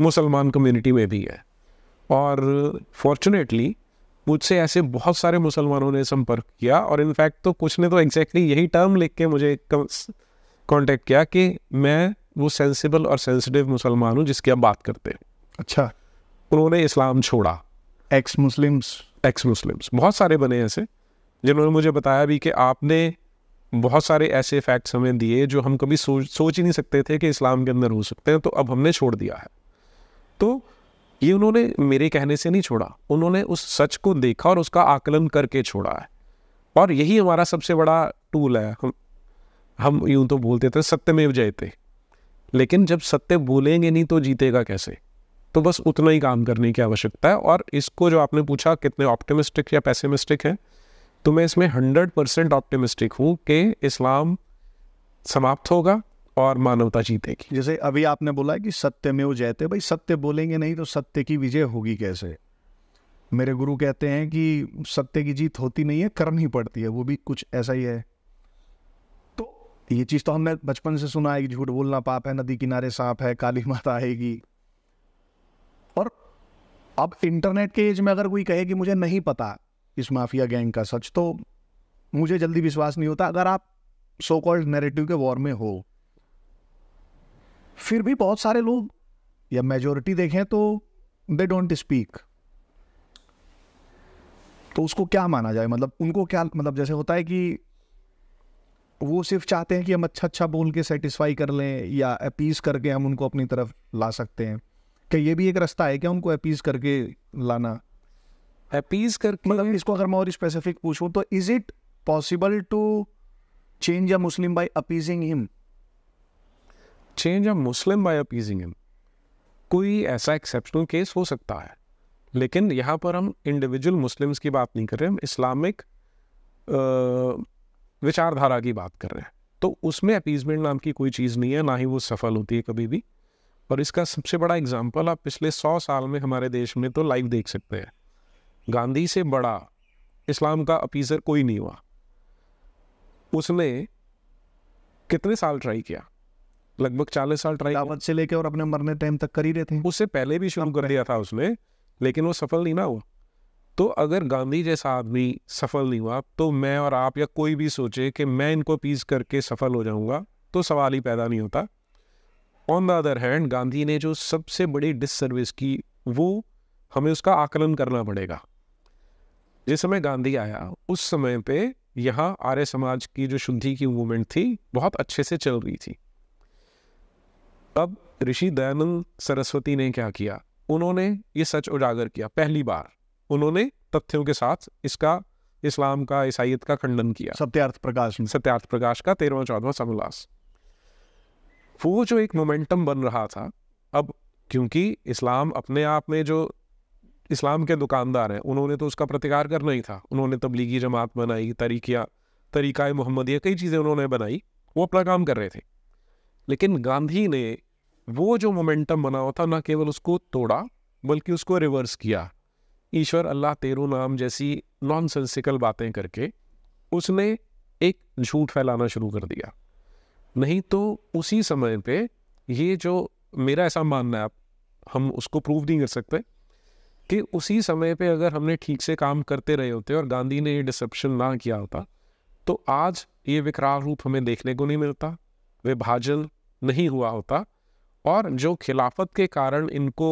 मुसलमान कम्युनिटी में भी है और फॉर्चुनेटली मुझसे ऐसे बहुत सारे मुसलमानों ने संपर्क किया और इनफैक्ट तो कुछ ने तो एग्जैक्टली यही टर्म लिख के मुझे कॉन्टेक्ट किया कि मैं वो सेंसिबल और सेंसिटिव मुसलमान हूँ जिसकी आप बात करते हैं अच्छा उन्होंने इस्लाम छोड़ा एक्स मुस्लिम्स एक्स मुस्लिम्स बहुत सारे बने ऐसे जिन्होंने मुझे बताया भी कि आपने बहुत सारे ऐसे फैक्ट्स हमें दिए जो हम कभी सोच सोच ही नहीं सकते थे कि इस्लाम के अंदर हो सकते हैं तो अब हमने छोड़ दिया है तो ये उन्होंने मेरे कहने से नहीं छोड़ा उन्होंने उस सच को देखा और उसका आकलन करके छोड़ा है और यही हमारा सबसे बड़ा टूल है हम हम यूं तो बोलते थे सत्य सत्यमेव जयते लेकिन जब सत्य बोलेंगे नहीं तो जीतेगा कैसे तो बस उतना ही काम करने की आवश्यकता है और इसको जो आपने पूछा कितने ऑप्टिमिस्टिक या पैसिमिस्टिक है तो मैं इसमें हंड्रेड परसेंट ऑप्टिमिस्टिक हूँ कि इस्लाम समाप्त होगा और मानवता जीतेगी जैसे अभी आपने बोला कि सत्य में वो जयते भाई सत्य बोलेंगे नहीं तो सत्य की विजय होगी कैसे मेरे गुरु कहते हैं कि सत्य की जीत होती नहीं है करनी पड़ती है वो भी कुछ ऐसा ही है तो ये चीज़ तो हमने बचपन से सुना है कि झूठ बोलना पाप है नदी किनारे सांप है काली माता आएगी और अब इंटरनेट के एज में अगर कोई कहे कि मुझे नहीं पता इस माफिया गैंग का सच तो मुझे जल्दी विश्वास नहीं होता अगर आप सो कॉल्ड नेरेटिव के वॉर में हो फिर भी बहुत सारे लोग या मेजोरिटी देखें तो दे डोंट स्पीक तो उसको क्या माना जाए मतलब उनको क्या मतलब जैसे होता है कि वो सिर्फ चाहते हैं कि हम अच्छा अच्छा बोल के सेटिस्फाई कर लें या अपीज करके हम उनको अपनी तरफ ला सकते हैं क्या ये भी एक रास्ता है क्या उनको अपीज करके लाना अपीज कर मतलब इसको अगर मैं और स्पेसिफिक पूछूं तो is it possible to change a Muslim by appeasing him change a Muslim by appeasing him कोई ऐसा एक्सेप्शनल केस हो सकता है लेकिन यहाँ पर हम इंडिविजुअल मुस्लिम्स की बात नहीं कर रहे हम इस्लामिक विचारधारा की बात कर रहे हैं तो उसमें अपीजमेंट नाम की कोई चीज़ नहीं है ना ही वो सफल होती है कभी भी और इसका सबसे बड़ा एग्जाम्पल आप पिछले सौ साल में हमारे देश में तो लाइव देख सकते हैं गांधी से बड़ा इस्लाम का अपीज़र कोई नहीं हुआ उसने कितने साल ट्राई किया लगभग चालीस साल ट्राई से लेके और अपने मरने टाइम तक कर ही रहे थे उससे पहले भी शुरू कर दिया था उसने लेकिन वो सफल नहीं ना हुआ तो अगर गांधी जैसा आदमी सफल नहीं हुआ तो मैं और आप या कोई भी सोचे कि मैं इनको पीस करके सफल हो जाऊंगा तो सवाल ही पैदा नहीं होता on the other hand Gandhi ने जो सबसे बड़ी डिससर्विस की वो हमें उसका आकलन करना पड़ेगा जिस समय गांधी आया उस समय पे यहाँ आर्य समाज की जो शुद्धि की मूवमेंट थी बहुत अच्छे से चल रही थी अब ऋषि दयानंद सरस्वती ने क्या किया उन्होंने ये सच उजागर किया पहली बार उन्होंने तथ्यों के साथ इसका इस्लाम का ईसाइत का खंडन किया सत्यार्थ प्रकाश सत्यार्थ प्रकाश का तेरहवा चौदवा समोल्लास वो जो एक मोमेंटम बन रहा था अब क्योंकि इस्लाम अपने आप में जो इस्लाम के दुकानदार हैं उन्होंने तो उसका प्रतिकार करना ही था उन्होंने तबलीगी जमात बनाई तरीकिया तरीक़ा मोहम्मदिया कई चीज़ें उन्होंने बनाई वो अपना काम कर रहे थे लेकिन गांधी ने वो जो मोमेंटम बना हुआ था ना केवल उसको तोड़ा बल्कि उसको रिवर्स किया ईश्वर अल्लाह तेरू नाम जैसी नॉन सेंसिकल बातें करके उसने एक झूठ फैलाना शुरू कर दिया नहीं तो उसी समय पे ये जो मेरा ऐसा मानना है आप हम उसको प्रूव नहीं कर सकते कि उसी समय पे अगर हमने ठीक से काम करते रहे होते और गांधी ने ये डिसेप्शन ना किया होता तो आज ये विकराल रूप हमें देखने को नहीं मिलता विभाजन नहीं हुआ होता और जो खिलाफत के कारण इनको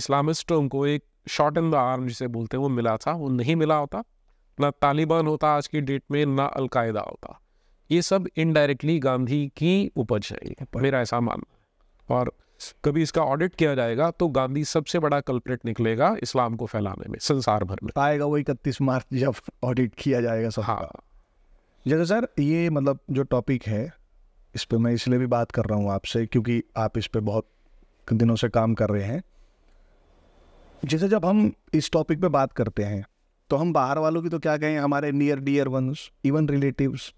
इस्लामिस्टों को एक शॉर्ट इन द आर्म जिसे बोलते हैं वो मिला था वो नहीं मिला होता ना तालिबान होता आज की डेट में ना अलकायदा होता ये सब इनडायरेक्टली गांधी की उपज है मेरा ऐसा मानना और कभी इसका ऑडिट किया जाएगा तो गांधी सबसे बड़ा कल्प्रेट निकलेगा इस्लाम को फैलाने में संसार भर में आएगा वो इकतीस मार्च जब ऑडिट किया जाएगा सब हाँ जैसे सर ये मतलब जो टॉपिक है इस पर मैं इसलिए भी बात कर रहा हूँ आपसे क्योंकि आप इस पर बहुत दिनों से काम कर रहे हैं जैसे जब हम इस टॉपिक पे बात करते हैं तो हम बाहर वालों की तो क्या कहें हमारे near dear ones even relatives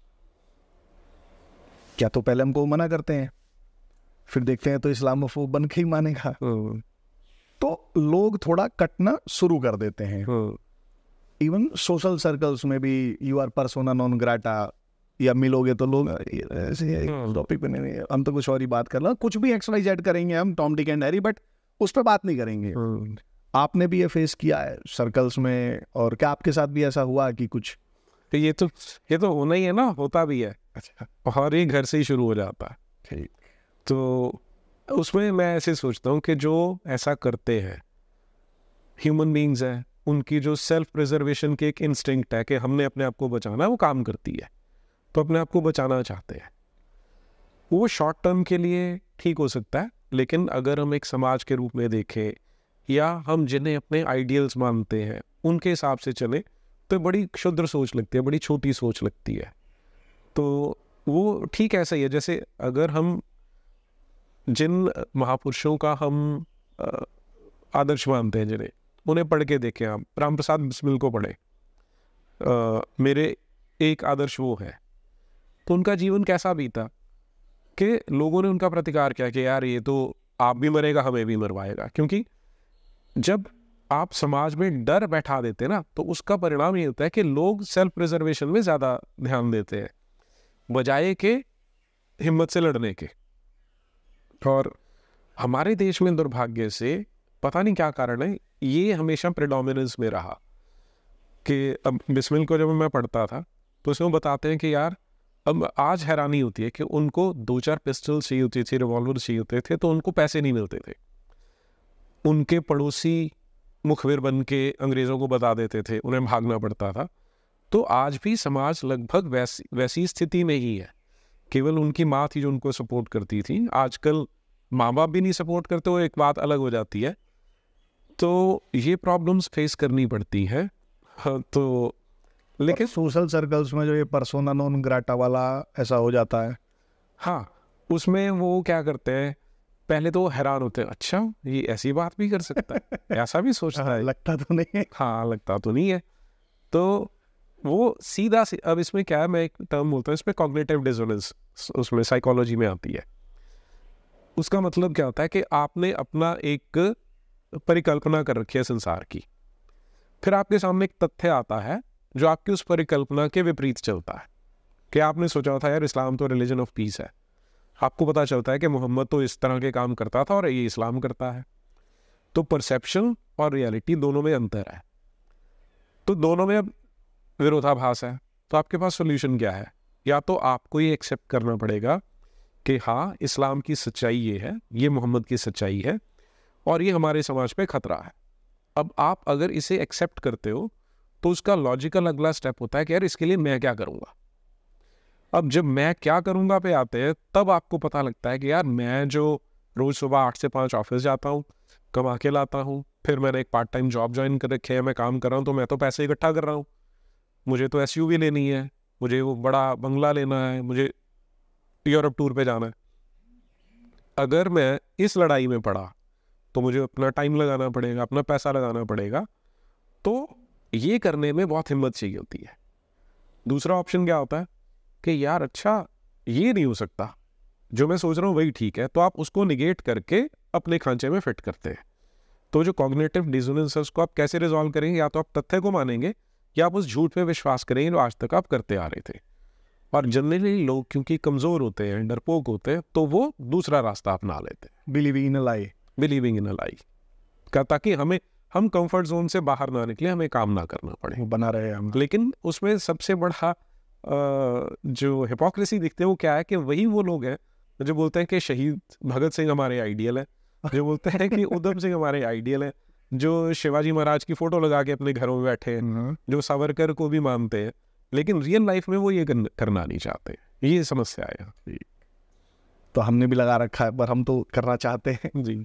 क्या तो पहले हमको मना करते हैं फिर देखते हैं तो इस्लामोफोब बन के ही मानेगा तो लोग थोड़ा कटना शुरू कर देते हैं इवन सोशल सर्कल्स में भी you are persona non grata या मिलोगे तो लोग ऐसे टॉपिक हाँ। पे नहीं हम तो कुछ और ही बात कर रहे कुछ भी एक्सरसाइज ऐड करेंगे हम Tom Dick and Harry but उस पर बात नहीं करेंगे हाँ। आपने भी ये फेस किया है सर्कल्स में और क्या आपके साथ भी ऐसा हुआ कि कुछ तो ये तो ये तो होना ही है ना होता भी है अच्छा और ये घर से ही शुरू हो जाता है ठीक तो उसमें मैं ऐसे सोचता हूँ कि जो ऐसा करते हैं ह्यूमन बींग्स हैं उनकी जो सेल्फ प्रिजर्वेशन की एक इंस्टिंक्ट है कि हमने अपने आप को बचाना वो काम करती है तो अपने आप को बचाना चाहते हैं वो शॉर्ट टर्म के लिए ठीक हो सकता है लेकिन अगर हम एक समाज के रूप में देखें या हम जिन्हें अपने आइडियल्स मानते हैं उनके हिसाब से चले तो बड़ी क्षुद्र सोच लगती है बड़ी छोटी सोच लगती है तो वो ठीक ऐसा ही है जैसे अगर हम जिन महापुरुषों का हम आदर्श मानते हैं जिन्हें उन्हें पढ़ के देखें आप राम प्रसाद बिस्मिल को पढ़े मेरे एक आदर्श वो है तो उनका जीवन कैसा बीता कि लोगों ने उनका प्रतिकार किया कि यार ये तो आप भी मरेगा हमें भी मरवाएगा क्योंकि जब आप समाज में डर बैठा देते ना तो उसका परिणाम ये होता है कि लोग सेल्फ प्रिजर्वेशन में ज़्यादा ध्यान देते हैं बजाय के हिम्मत से लड़ने के और हमारे देश में दुर्भाग्य से पता नहीं क्या कारण है ये हमेशा प्रिडोमिनेंस में रहा कि अब बिस्मिल को जब मैं पढ़ता था तो उसमें बताते हैं कि यार अब आज हैरानी होती है कि उनको दो चार पिस्टल चाहिए होती थी रिवॉल्वर चाहिए होते थे तो उनको पैसे नहीं मिलते थे उनके पड़ोसी मुखबिर बन के अंग्रेज़ों को बता देते थे उन्हें भागना पड़ता था तो आज भी समाज लगभग वैसी वैसी स्थिति में ही है केवल उनकी माँ थी जो उनको सपोर्ट करती थी आजकल माँ बाप भी नहीं सपोर्ट करते वो एक बात अलग हो जाती है तो ये प्रॉब्लम्स फेस करनी पड़ती हैं हाँ, तो लेकिन सोशल सर्कल्स में जो ये पर्सोना नॉन ग्राटा वाला ऐसा हो जाता है हाँ उसमें वो क्या करते हैं पहले तो हैरान होते हैं अच्छा ये ऐसी बात भी कर सकता है ऐसा भी सोचता हाँ, है लगता तो नहीं है हाँ लगता तो नहीं है तो वो सीधा सी अब इसमें क्या है मैं एक टर्म बोलता हूँ इसमें कॉग्नेटिव डिजोनेंस उसमें साइकोलॉजी में आती है उसका मतलब क्या होता है कि आपने अपना एक परिकल्पना कर रखी है संसार की फिर आपके सामने एक तथ्य आता है जो आपकी उस परिकल्पना के विपरीत चलता है कि आपने सोचा था यार इस्लाम तो रिलीजन ऑफ पीस है आपको पता चलता है कि मोहम्मद तो इस तरह के काम करता था और ये इस्लाम करता है तो परसेप्शन और रियलिटी दोनों में अंतर है तो दोनों में अब विरोधाभास है तो आपके पास सोल्यूशन क्या है या तो आपको ये एक्सेप्ट करना पड़ेगा कि हाँ इस्लाम की सच्चाई ये है ये मोहम्मद की सच्चाई है और ये हमारे समाज पे खतरा है अब आप अगर इसे एक्सेप्ट करते हो तो उसका लॉजिकल अगला स्टेप होता है कि यार इसके लिए मैं क्या करूँगा अब जब मैं क्या करूँगा पे आते हैं तब आपको पता लगता है कि यार मैं जो रोज़ सुबह आठ से पाँच ऑफिस जाता हूँ कमा के लाता हूँ फिर मैंने एक पार्ट टाइम जॉब ज्वाइन कर रखे है मैं काम कर रहा हूँ तो मैं तो पैसे इकट्ठा कर रहा हूँ मुझे तो एस लेनी है मुझे वो बड़ा बंगला लेना है मुझे यूरोप टूर पे जाना है अगर मैं इस लड़ाई में पड़ा तो मुझे अपना टाइम लगाना पड़ेगा अपना पैसा लगाना पड़ेगा तो ये करने में बहुत हिम्मत चाहिए होती है दूसरा ऑप्शन क्या होता है कि यार अच्छा ये नहीं हो सकता जो मैं सोच रहा हूँ वही ठीक है तो आप उसको निगेट करके अपने खांचे में फिट करते हैं तो जो कॉग्नेटिव डिजोनेंस है उसको आप कैसे रिजॉल्व करेंगे या तो आप तथ्य को मानेंगे या आप उस झूठ पे विश्वास करेंगे जो आज तक आप करते आ रहे थे और जनरली लोग क्योंकि कमज़ोर होते हैं डरपोक होते हैं तो वो दूसरा रास्ता अपना लेते हैं believing in a lie believing in अ लाई का ताकि हमें हम कंफर्ट जोन से बाहर ना निकले हमें काम ना करना पड़े बना रहे हम लेकिन उसमें सबसे बड़ा जो हिपोक्रेसी दिखते हैं वो क्या है कि वही वो लोग हैं जो बोलते हैं कि शहीद भगत सिंह हमारे आइडियल है जो बोलते हैं कि उधम सिंह हमारे आइडियल है जो शिवाजी महाराज की फोटो लगा के अपने घरों में बैठे हैं हम्म। जो सावरकर को भी मानते हैं लेकिन रियल लाइफ में वो ये करना नहीं चाहते ये समस्या है तो हमने भी लगा रखा है पर हम तो करना चाहते हैं जी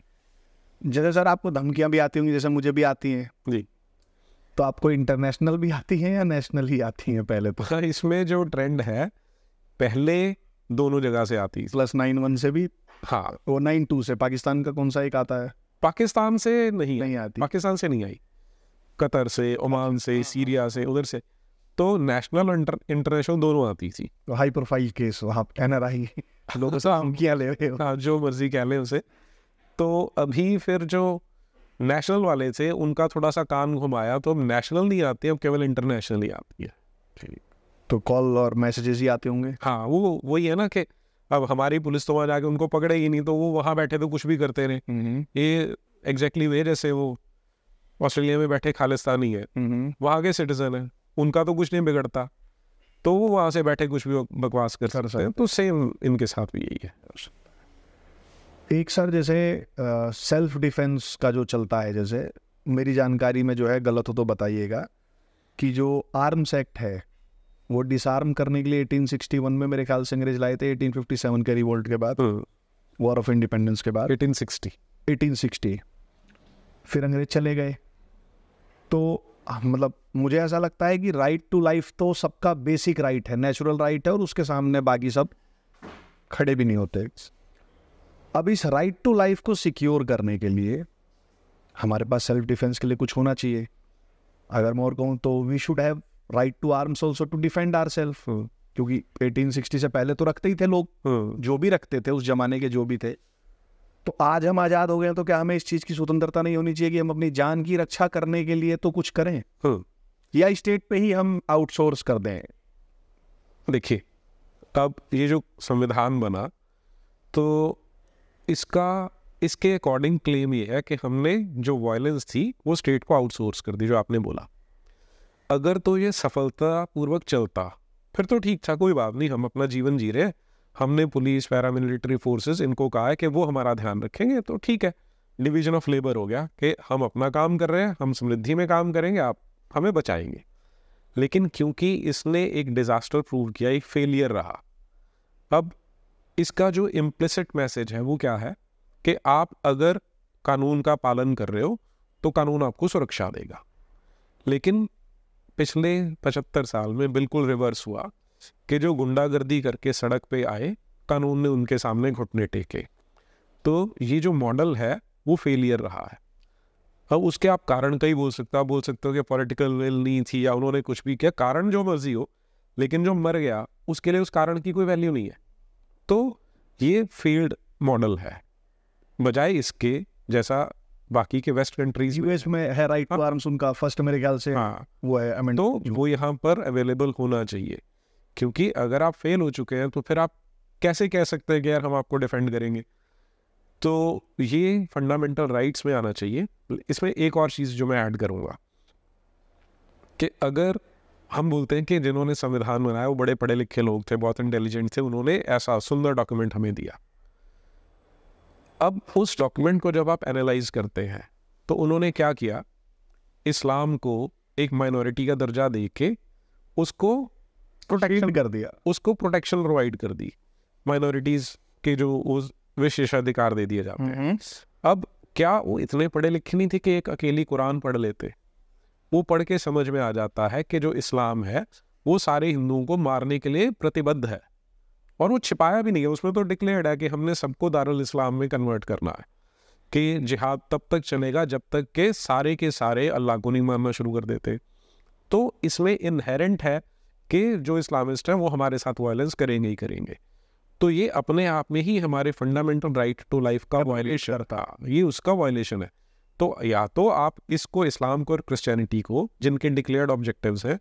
जैसे सर आपको धमकियां भी आती होंगी जैसे मुझे भी आती हैं जी तो आपको इंटरनेशनल भी आती हैं या नेशनल ही आती हैं पहले तो हाँ, इसमें जो ट्रेंड है पहले दोनों जगह से आती है प्लस नाइन वन से भी हाँ वो नाइन टू से पाकिस्तान का कौन सा एक आता है पाकिस्तान से नहीं नहीं आती पाकिस्तान से नहीं आई कतर से ओमान से हाँ, हाँ। सीरिया से उधर से तो नेशनल इंटर, इंटरनेशनल दोनों आती थी तो हाई प्रोफाइल केस वहाँ एन आर आई लोग धमकियाँ ले रहे हो हाँ, जो मर्जी कह लें उसे तो अभी फिर जो नेशनल वाले थे उनका थोड़ा सा कान घुमाया तो अब नेशनल नहीं आती अब केवल इंटरनेशनल ही आती है ठीक तो कॉल और मैसेजेस ही आते होंगे हाँ वो वही है ना कि अब हमारी पुलिस तो वहाँ जाके उनको पकड़ेगी नहीं तो वो वहाँ बैठे तो कुछ भी करते रहे हम्म। ये एग्जैक्टली वे जैसे वो ऑस्ट्रेलिया में बैठे खालिस्तानी है हम्म। वहाँ के सिटीजन है उनका तो कुछ नहीं बिगड़ता तो वो वहाँ से बैठे कुछ भी बकवास कर सकते हैं तो सेम इनके साथ भी यही है एक सर जैसे सेल्फ डिफेंस का जो चलता है जैसे मेरी जानकारी में जो है गलत हो तो बताइएगा कि जो आर्म्स एक्ट है वो डिसआर्म करने के लिए 1861 में मेरे ख्याल से अंग्रेज लाए थे 1857 के रिवोल्ट के बाद वॉर ऑफ इंडिपेंडेंस के बाद 1860 1860 फिर अंग्रेज चले गए तो मतलब मुझे ऐसा लगता है कि राइट टू लाइफ तो सबका बेसिक राइट है नेचुरल राइट है और उसके सामने बाकी सब खड़े भी नहीं होते अब इस राइट टू लाइफ को सिक्योर करने के लिए हमारे पास सेल्फ डिफेंस के लिए कुछ होना चाहिए अगर मैं और कहूँ तो we should have right to arms also to defend our self क्योंकि 1860 से पहले तो रखते ही थे लोग जो भी रखते थे उस जमाने के जो भी थे तो आज हम आज़ाद हो गए तो क्या हमें इस चीज़ की स्वतंत्रता नहीं होनी चाहिए कि हम अपनी जान की रक्षा करने के लिए तो कुछ करें या स्टेट पे ही हम आउटसोर्स कर दें देखिए अब ये जो संविधान बना तो इसका इसके अकॉर्डिंग क्लेम ये है कि हमने जो वायलेंस थी वो स्टेट को आउटसोर्स कर दी जो आपने बोला अगर तो ये सफलतापूर्वक चलता फिर तो ठीक था कोई बात नहीं हम अपना जीवन जी रहे हैं हमने पुलिस पैरामिलिट्री फोर्सेस इनको कहा है कि वो हमारा ध्यान रखेंगे तो ठीक है डिवीजन ऑफ लेबर हो गया कि हम अपना काम कर रहे हैं हम समृद्धि में काम करेंगे आप हमें बचाएंगे लेकिन क्योंकि इसने एक डिज़ास्टर प्रूव किया एक फेलियर रहा अब इसका जो इम्प्लिसिट मैसेज है वो क्या है कि आप अगर कानून का पालन कर रहे हो तो कानून आपको सुरक्षा देगा लेकिन पिछले पचहत्तर साल में बिल्कुल रिवर्स हुआ कि जो गुंडागर्दी करके सड़क पे आए कानून ने उनके सामने घुटने टेके तो ये जो मॉडल है वो फेलियर रहा है अब उसके आप कारण कई बोल सकते हो बोल सकते हो कि पॉलिटिकल विल नहीं थी या उन्होंने कुछ भी किया कारण जो मर्जी हो लेकिन जो मर गया उसके लिए उस कारण की कोई वैल्यू नहीं है तो ये फील्ड मॉडल है बजाय इसके जैसा बाकी के वेस्ट कंट्रीज यूएस में है राइट टू आर्म्स उनका फर्स्ट मेरे ख्याल से हाँ वो है I mean, तो वो यहाँ पर अवेलेबल होना चाहिए क्योंकि अगर आप फेल हो चुके हैं तो फिर आप कैसे कह सकते हैं कि यार हम आपको डिफेंड करेंगे तो ये फंडामेंटल राइट्स में आना चाहिए इसमें एक और चीज़ जो मैं ऐड करूँगा कि अगर हम बोलते हैं कि जिन्होंने संविधान बनाया वो बड़े पढ़े लिखे लोग थे बहुत इंटेलिजेंट थे उन्होंने ऐसा सुंदर डॉक्यूमेंट हमें दिया अब उस डॉक्यूमेंट को जब आप एनालाइज करते हैं तो उन्होंने क्या किया इस्लाम को एक माइनॉरिटी का दर्जा दे के उसको प्रोटेक्शन कर दिया उसको प्रोटेक्शन प्रोवाइड कर दी माइनॉरिटीज के जो उस विशेषाधिकार दे दिए जाते हैं हम्म। अब क्या वो इतने पढ़े लिखे नहीं थे कि एक अकेली कुरान पढ़ लेते वो पढ़ के समझ में आ जाता है कि जो इस्लाम है वो सारे हिंदुओं को मारने के लिए प्रतिबद्ध है और वो छिपाया भी नहीं है उसमें तो डिक्लेयर्ड है कि हमने सबको दारुल इस्लाम में कन्वर्ट करना है कि जिहाद तब तक चलेगा जब तक के सारे के सारे अल्लाह को नहीं मानना शुरू कर देते तो इसमें इनहेरेंट है कि जो इस्लामिस्ट हैं वो हमारे साथ वायलेंस करेंगे ही करेंगे तो ये अपने आप में ही हमारे फंडामेंटल राइट टू लाइफ का वायलेशन था ये उसका वायलेशन है तो या तो आप इसको इस्लाम को और क्रिश्चियनिटी को जिनके डिक्लेयर्ड ऑब्जेक्टिव्स हैं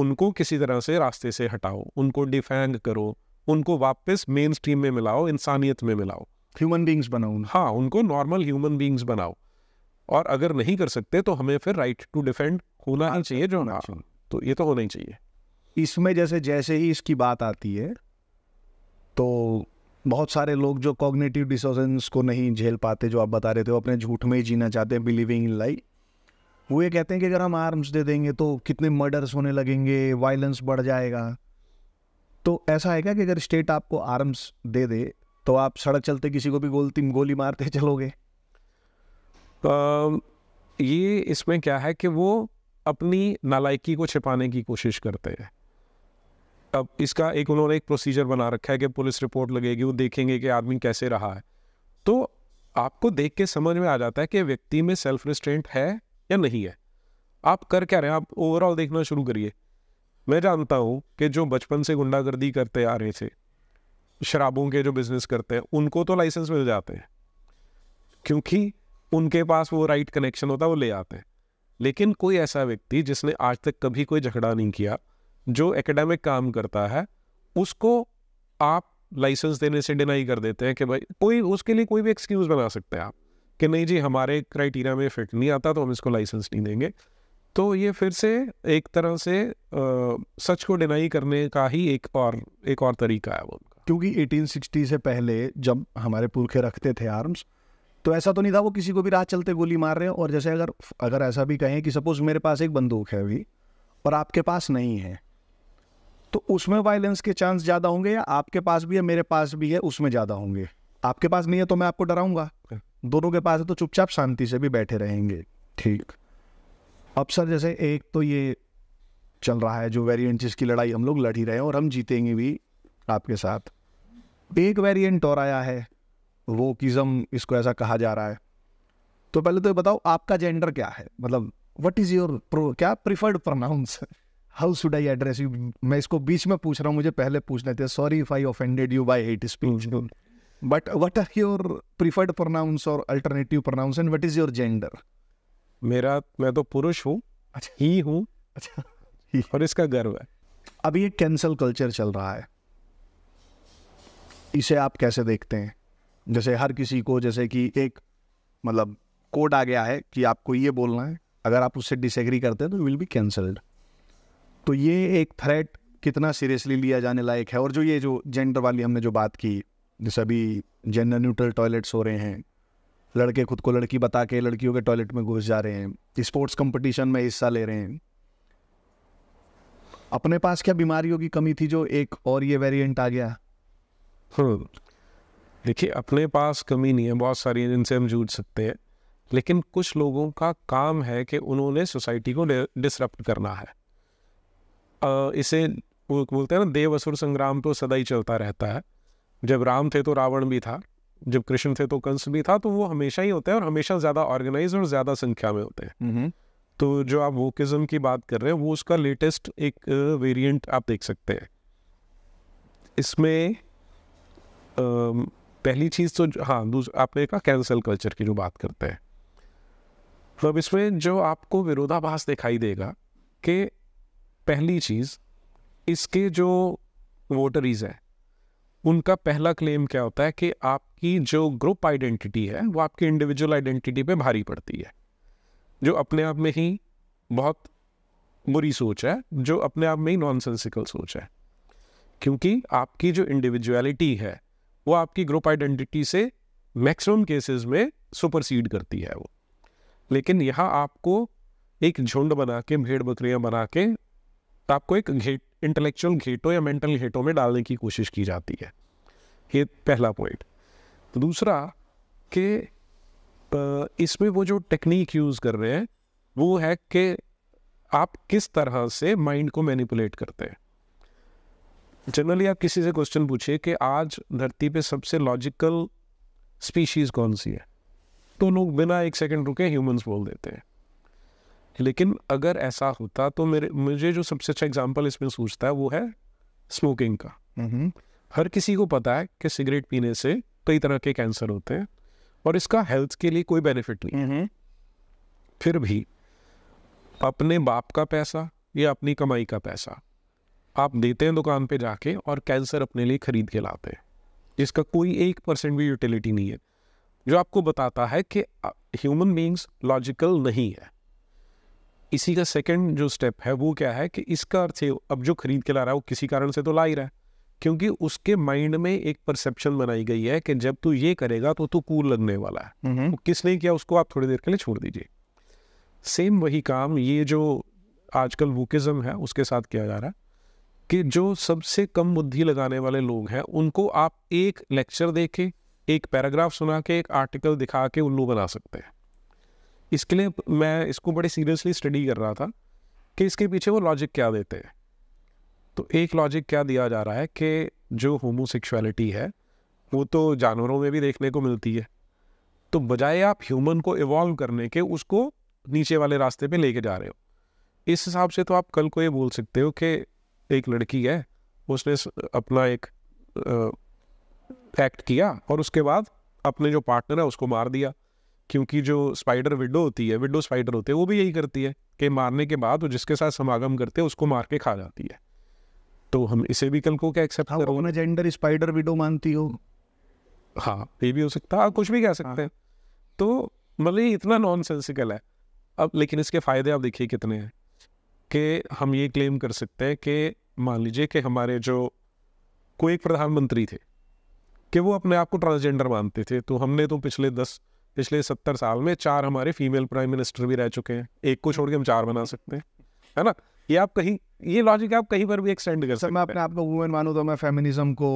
उनको किसी तरह से रास्ते से हटाओ उनको डिफेंग करो उनको वापस मेन स्ट्रीम में मिलाओ इंसानियत में मिलाओ ह्यूमन बींग्स बनाओ हाँ उनको नॉर्मल ह्यूमन बींग्स बनाओ और अगर नहीं कर सकते तो हमें फिर राइट टू डिफेंड होना ही हाँ, चाहिए जो ना हाँ, तो ये तो होना ही चाहिए इसमें जैसे जैसे ही इसकी बात आती है तो बहुत सारे लोग जो कॉग्नेटिव डिसोसेंस को नहीं झेल पाते जो आप बता रहे थे वो अपने झूठ में ही जीना चाहते हैं बिलीविंग इन लाई वो ये कहते हैं कि अगर हम आर्म्स दे देंगे तो कितने मर्डर्स होने लगेंगे वायलेंस बढ़ जाएगा तो ऐसा है क्या कि अगर स्टेट आपको आर्म्स दे दे तो आप सड़क चलते किसी को भी गोलती गोली मारते चलोगे ये इसमें क्या है कि वो अपनी नालायकी को छिपाने की कोशिश करते हैं अब इसका एक उन्होंने एक प्रोसीजर बना रखा है कि पुलिस रिपोर्ट लगेगी वो देखेंगे कि आदमी कैसे रहा है तो आपको देख के समझ में आ जाता है कि व्यक्ति में सेल्फ रिस्ट्रेंट है या नहीं है आप कर क्या रहे हैं आप ओवरऑल देखना शुरू करिए मैं जानता हूँ कि जो बचपन से गुंडागर्दी करते आ रहे थे शराबों के जो बिजनेस करते हैं उनको तो लाइसेंस मिल जाते हैं क्योंकि उनके पास वो राइट कनेक्शन होता है वो ले आते हैं लेकिन कोई ऐसा व्यक्ति जिसने आज तक कभी कोई झगड़ा नहीं किया जो एकेडमिक काम करता है उसको आप लाइसेंस देने से डिनाई कर देते हैं कि भाई कोई उसके लिए कोई भी एक्सक्यूज़ बना सकते हैं आप कि नहीं जी हमारे क्राइटेरिया में फिट नहीं आता तो हम इसको लाइसेंस नहीं देंगे तो ये फिर से एक तरह से आ, सच को डिनाई करने का ही एक और एक और तरीका है वो क्योंकि 1860 से पहले जब हमारे पुरखे रखते थे आर्म्स तो ऐसा तो नहीं था वो किसी को भी रात चलते गोली मार रहे हैं और जैसे अगर अगर ऐसा भी कहें कि सपोज मेरे पास एक बंदूक है अभी और आपके पास नहीं है तो उसमें वायलेंस के चांस ज़्यादा होंगे या आपके पास भी है मेरे पास भी है उसमें ज़्यादा होंगे आपके पास नहीं है तो मैं आपको डराऊंगा हाँ। दोनों के पास है तो चुपचाप शांति से भी बैठे रहेंगे ठीक अब सर जैसे एक तो ये चल रहा है जो वेरियंट जिसकी लड़ाई हम लोग लड़ ही रहे हैं और हम जीतेंगे भी आपके साथ एक वेरियंट और आया है वो किज़म इसको ऐसा कहा जा रहा है तो पहले तो ये बताओ आपका जेंडर क्या है मतलब वट इज़ योर क्या preferred pronouns how should I address you मैं इसको बीच में पूछ रहा हूँ मुझे पहले पूछना थे sorry if I offended you by hate speech but what are your preferred pronouns और alternative pronouns and what is your gender मेरा मैं तो पुरुष हूँ अच्छा ही हूँ अच्छा ही और इसका गर्व है अब ये कैंसल कल्चर चल रहा है इसे आप कैसे देखते हैं जैसे हर किसी को जैसे कि एक मतलब कोड आ गया है कि आपको ये बोलना है अगर आप उससे डिसएग्री करते हैं तो विल बी कैंसल्ड तो ये एक थ्रेट कितना सीरियसली लिया जाने लायक है और जो ये जो जेंडर वाली हमने जो बात की जैसे अभी जेंडर न्यूट्रल टॉयलेट्स हो रहे हैं लड़के खुद को लड़की बता के लड़कियों के टॉयलेट में घुस जा रहे हैं स्पोर्ट्स कंपटीशन में हिस्सा ले रहे हैं अपने पास क्या बीमारियों की कमी थी जो एक और ये वेरिएंट आ गया हम्म। देखिए अपने पास कमी नहीं है बहुत सारी जिनसे हम जूझ सकते हैं लेकिन कुछ लोगों का काम है कि उन्होंने सोसाइटी को डिसरप्ट करना है इसे बोलते हैं ना देव असुर संग्राम तो सदा ही चलता रहता है जब राम थे तो रावण भी था जब कृष्ण थे तो कंस भी था तो वो हमेशा ही होते हैं और हमेशा ज़्यादा ऑर्गेनाइज और ज़्यादा संख्या में होते हैं तो जो आप वोकिज्म की बात कर रहे हैं वो उसका लेटेस्ट एक वेरिएंट आप देख सकते हैं इसमें पहली चीज़ तो हाँ आपने कहा कैंसल कल्चर की जो बात करते हैं तो अब मतलब इसमें जो आपको विरोधाभास दिखाई देगा कि पहली चीज़ इसके जो वोटरीज़ है उनका पहला क्लेम क्या होता है कि आपकी जो ग्रुप आइडेंटिटी है वो आपकी इंडिविजुअल आइडेंटिटी पे भारी पड़ती है जो अपने आप में ही बहुत बुरी सोच है जो अपने आप में ही नॉनसेंसिकल सोच है क्योंकि आपकी जो इंडिविजुअलिटी है वो आपकी ग्रुप आइडेंटिटी से मैक्सिमम केसेस में सुपरसीड करती है वो लेकिन यहाँ आपको एक झुंड बना के भेड़ बकरियाँ बना के तो आपको एक घेट इंटेलेक्चुअल घेटों या मेंटल घेटों में डालने की कोशिश की जाती है ये पहला पॉइंट तो दूसरा कि इसमें वो जो टेक्निक यूज़ कर रहे हैं वो है कि आप किस तरह से माइंड को मैनिपुलेट करते हैं जनरली आप किसी से क्वेश्चन पूछिए कि आज धरती पे सबसे लॉजिकल स्पीशीज़ कौन सी है तो लोग बिना एक सेकंड रुके ह्यूमंस बोल देते हैं लेकिन अगर ऐसा होता तो मेरे मुझे जो सबसे अच्छा एग्जाम्पल इसमें सोचता है वो है स्मोकिंग का हम्म। हर किसी को पता है कि सिगरेट पीने से कई तरह के कैंसर होते हैं और इसका हेल्थ के लिए कोई बेनिफिट नहीं है हम्म। फिर भी अपने बाप का पैसा या अपनी कमाई का पैसा आप देते हैं दुकान पे जाके और कैंसर अपने लिए खरीद के लाते हैं जिसका कोई एक परसेंट भी यूटिलिटी नहीं है जो आपको बताता है कि ह्यूमन बींग्स लॉजिकल नहीं है इसी का सेकंड जो स्टेप है वो क्या है कि इसका अर्थ अब जो खरीद के ला रहा है वो किसी कारण से तो ला ही रहा है क्योंकि उसके माइंड में एक परसेप्शन बनाई गई है कि जब तू ये करेगा तो तू कूल लगने वाला है तो किसने किया उसको आप थोड़ी देर के लिए छोड़ दीजिए सेम वही काम ये जो आजकल वोकिज्म है उसके साथ किया जा रहा है कि जो सबसे कम बुद्धि लगाने वाले लोग हैं उनको आप एक लेक्चर दे के एक पैराग्राफ सुना के एक आर्टिकल दिखा के उल्लू बना सकते हैं इसके लिए मैं इसको बड़े सीरियसली स्टडी कर रहा था कि इसके पीछे वो लॉजिक क्या देते हैं तो एक लॉजिक क्या दिया जा रहा है कि जो होमोसेक्सुअलिटी है वो तो जानवरों में भी देखने को मिलती है तो बजाय आप ह्यूमन को इवॉल्व करने के उसको नीचे वाले रास्ते पे लेके जा रहे हो इस हिसाब से तो आप कल को ये बोल सकते हो कि एक लड़की है उसने अपना एक एक्ट किया और उसके बाद अपने जो पार्टनर है उसको मार दिया क्योंकि जो स्पाइडर विडो होती है विडो स्पाइडर होते हैं वो भी यही करती है कि मारने के बाद वो जिसके साथ समागम करते हैं उसको मार के खा जाती है तो हम इसे भी कल को क्या एक्सेप्ट हाँ, करो जेंडर स्पाइडर विडो मानती हो हाँ ये भी हो सकता है हाँ, कुछ भी कह सकते हाँ। हैं हाँ. तो मतलब ये इतना नॉन है अब लेकिन इसके फ़ायदे आप देखिए कितने हैं कि हम ये क्लेम कर सकते हैं कि मान लीजिए कि हमारे जो कोई एक प्रधानमंत्री थे कि वो अपने आप को ट्रांसजेंडर मानते थे तो हमने तो पिछले दस पिछले सत्तर साल में चार हमारे फीमेल प्राइम मिनिस्टर भी रह चुके हैं एक को छोड़ के हम चार बना सकते हैं है ना ये आप कहीं ये लॉजिक आप कहीं पर भी एक्सटेंड कर सकते हैं मैं अपने आप को वुमेन मानूँ तो मैं फेमिनिज्म को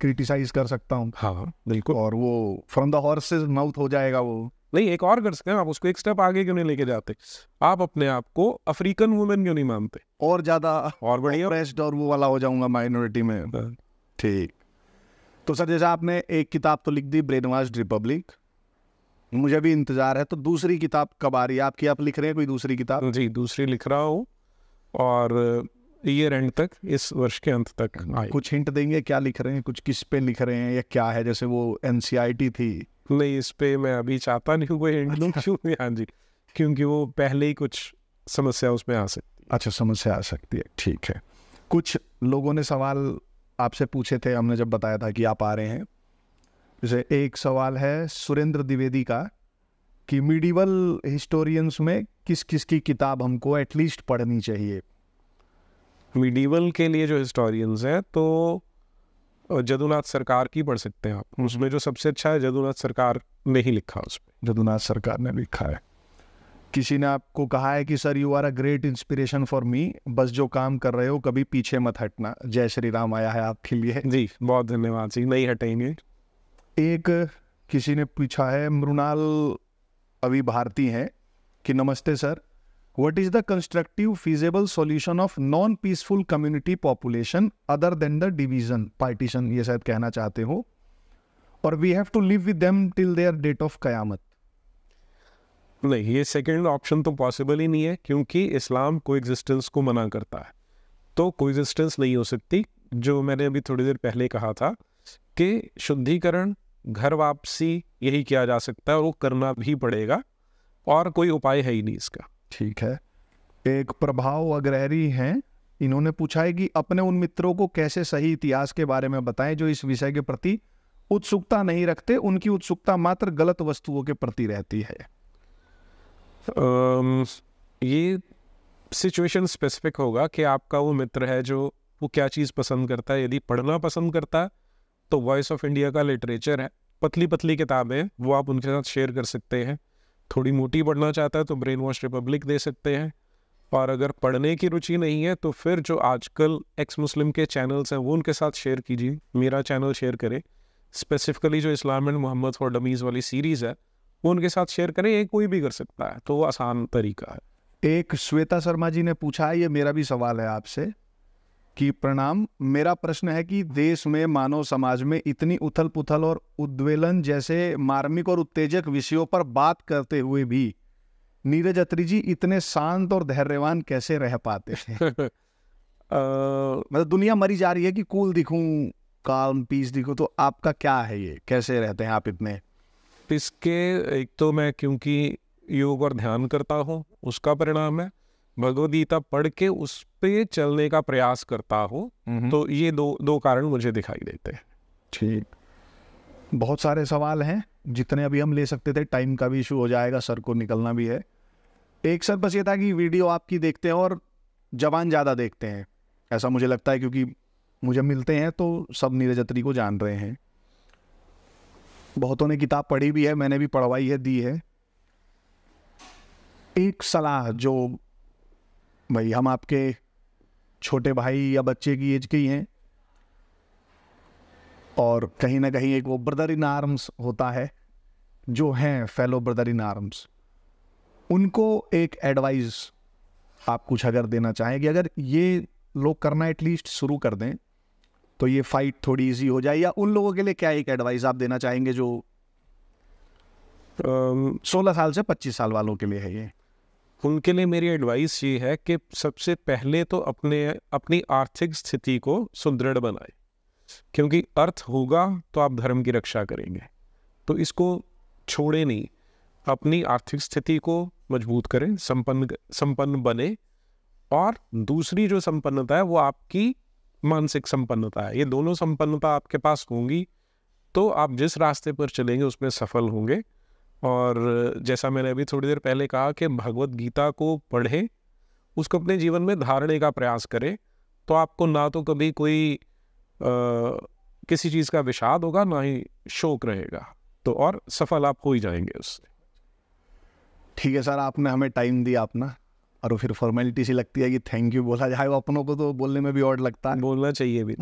क्रिटिसाइज कर सकता हूँ हाँ, हाँ बिल्कुल और वो फ्रॉम द हॉर्स माउथ हो जाएगा वो नहीं एक और कर सकते हैं आप उसको एक स्टेप आगे क्यों नहीं लेके जाते आप अपने आप को अफ्रीकन वुमेन क्यों नहीं मानते और ज्यादा और बढ़िया और, और वो वाला हो जाऊंगा माइनॉरिटी में हाँ। ठीक तो सर जैसा आपने एक किताब तो लिख दी ब्रेन रिपब्लिक मुझे भी इंतजार है तो दूसरी किताब कब आ रही है आपकी आप लिख रहे हैं कोई दूसरी किताब जी दूसरी लिख रहा हूँ और ईयर एंड तक इस वर्ष के अंत तक कुछ हिंट देंगे क्या लिख रहे हैं कुछ किस पे लिख रहे हैं या क्या है जैसे वो एन थी नहीं इस पे मैं अभी चाहता नहीं हूँ हिंट अच्छा। हाँ जी क्योंकि वो पहले ही कुछ समस्या उसमें आ सकती है अच्छा समस्या आ सकती है ठीक है कुछ लोगों ने सवाल आपसे पूछे थे हमने जब बताया था कि आप आ रहे हैं जैसे एक सवाल है सुरेंद्र द्विवेदी का कि मिडिवल हिस्टोरियंस में किस किस की किताब हमको एटलीस्ट पढ़नी चाहिए मिडिवल के लिए जो हिस्टोरियंस हैं तो जदुनाथ सरकार की पढ़ सकते हैं आप हम्म। उसमें जो सबसे अच्छा है जदुनाथ सरकार ने ही लिखा उसमें जदुनाथ सरकार ने लिखा है किसी ने आपको कहा है कि sir you are a great inspiration for me बस जो काम कर रहे हो कभी पीछे मत हटना जय श्री राम आया है आपके लिए जी बहुत धन्यवाद जी नहीं हटेंगे एक किसी ने पूछा है मृणाल अभी भारती हैं कि नमस्ते sir what is the constructive feasible solution of non peaceful community population other than the division partition ये शायद कहना चाहते हो और we have to live with them till their date of कयामत नहीं ये सेकेंड ऑप्शन तो पॉसिबल ही नहीं है क्योंकि इस्लाम को एग्जिस्टेंस को मना करता है तो एग्जिस्टेंस नहीं हो सकती जो मैंने अभी थोड़ी देर पहले कहा था के शुद्धिकरण घर वापसी यही किया जा सकता है और वो करना भी पड़ेगा और कोई उपाय है ही नहीं इसका ठीक है एक प्रभाव अग्रहरी हैं इन्होंने पूछा है कि अपने उन मित्रों को कैसे सही इतिहास के बारे में बताएं जो इस विषय के प्रति उत्सुकता नहीं रखते उनकी उत्सुकता मात्र गलत वस्तुओं के प्रति रहती है ये सिचुएशन स्पेसिफिक होगा कि आपका वो मित्र है जो वो क्या चीज़ पसंद करता है यदि पढ़ना पसंद करता है तो वॉइस ऑफ इंडिया का लिटरेचर है पतली पतली किताबें वो आप उनके साथ शेयर कर सकते हैं थोड़ी मोटी पढ़ना चाहता है तो ब्रेन वॉश रिपब्लिक दे सकते हैं और अगर पढ़ने की रुचि नहीं है तो फिर जो आजकल एक्स मुस्लिम के चैनल्स हैं वो उनके साथ शेयर कीजिए मेरा चैनल शेयर करें स्पेसिफिकली जो Islam and Muhammad for dummies वाली सीरीज़ है वो उनके साथ शेयर करें ये कोई भी कर सकता है तो वो आसान तरीका है एक श्वेता शर्मा जी ने पूछा है ये मेरा भी सवाल है आपसे कि प्रणाम मेरा प्रश्न है कि देश में मानव समाज में इतनी उथल पुथल और उद्वेलन जैसे मार्मिक और उत्तेजक विषयों पर बात करते हुए भी नीरज अत्री जी इतने शांत और धैर्यवान कैसे रह पाते हैं मतलब दुनिया मरी जा रही है कि कूल दिखूं काम पीस दिखूं तो आपका क्या है ये कैसे रहते हैं आप इतने इसके एक तो मैं क्योंकि योग और ध्यान करता हूँ उसका परिणाम है भगवदगीता पढ़ के उस पे तो चलने का प्रयास करता हूँ तो ये दो दो कारण मुझे दिखाई देते हैं ठीक बहुत सारे सवाल हैं जितने अभी हम ले सकते थे टाइम का भी इशू हो जाएगा सर को निकलना भी है एक सर बस ये था कि वीडियो आपकी देखते हैं और जवान ज़्यादा देखते हैं ऐसा मुझे लगता है क्योंकि मुझे मिलते हैं तो सब नीरज अत्री को जान रहे हैं बहुतों ने किताब पढ़ी भी है मैंने भी पढ़वाई है दी है एक सलाह जो भाई हम आपके छोटे भाई या बच्चे की एज के ही हैं और कहीं ना कहीं एक वो ब्रदर इन आर्म्स होता है जो हैं फेलो ब्रदर इन आर्म्स उनको एक एडवाइस आप कुछ अगर देना चाहें कि अगर ये लोग करना एटलीस्ट शुरू कर दें तो ये फाइट थोड़ी इजी हो जाए या उन लोगों के लिए क्या एक एडवाइस आप देना चाहेंगे जो सोलह साल से पच्चीस साल वालों के लिए है ये उनके लिए मेरी एडवाइस ये है कि सबसे पहले तो अपने अपनी आर्थिक स्थिति को सुदृढ़ बनाए क्योंकि अर्थ होगा तो आप धर्म की रक्षा करेंगे तो इसको छोड़े नहीं अपनी आर्थिक स्थिति को मजबूत करें संपन्न संपन्न बने और दूसरी जो संपन्नता है वो आपकी मानसिक संपन्नता है ये दोनों संपन्नता आपके पास होंगी तो आप जिस रास्ते पर चलेंगे उसमें सफल होंगे और जैसा मैंने अभी थोड़ी देर पहले कहा कि भगवत गीता को पढ़ें उसको अपने जीवन में धारणे का प्रयास करें तो आपको ना तो कभी कोई आ, किसी चीज़ का विषाद होगा ना ही शोक रहेगा तो और सफल आप हो ही जाएंगे उससे ठीक है सर आपने हमें टाइम दिया अपना और फिर फॉर्मेलिटी सी लगती है कि थैंक यू बोला जाए अपनों को तो बोलने में भी और लगता है बोलना चाहिए भी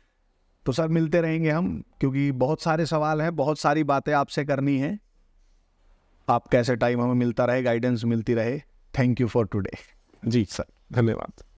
तो सर मिलते रहेंगे हम क्योंकि बहुत सारे सवाल हैं बहुत सारी बातें आपसे करनी है आपका कैसे टाइम हमें मिलता रहे गाइडेंस मिलती रहे थैंक यू फॉर टुडे जी सर धन्यवाद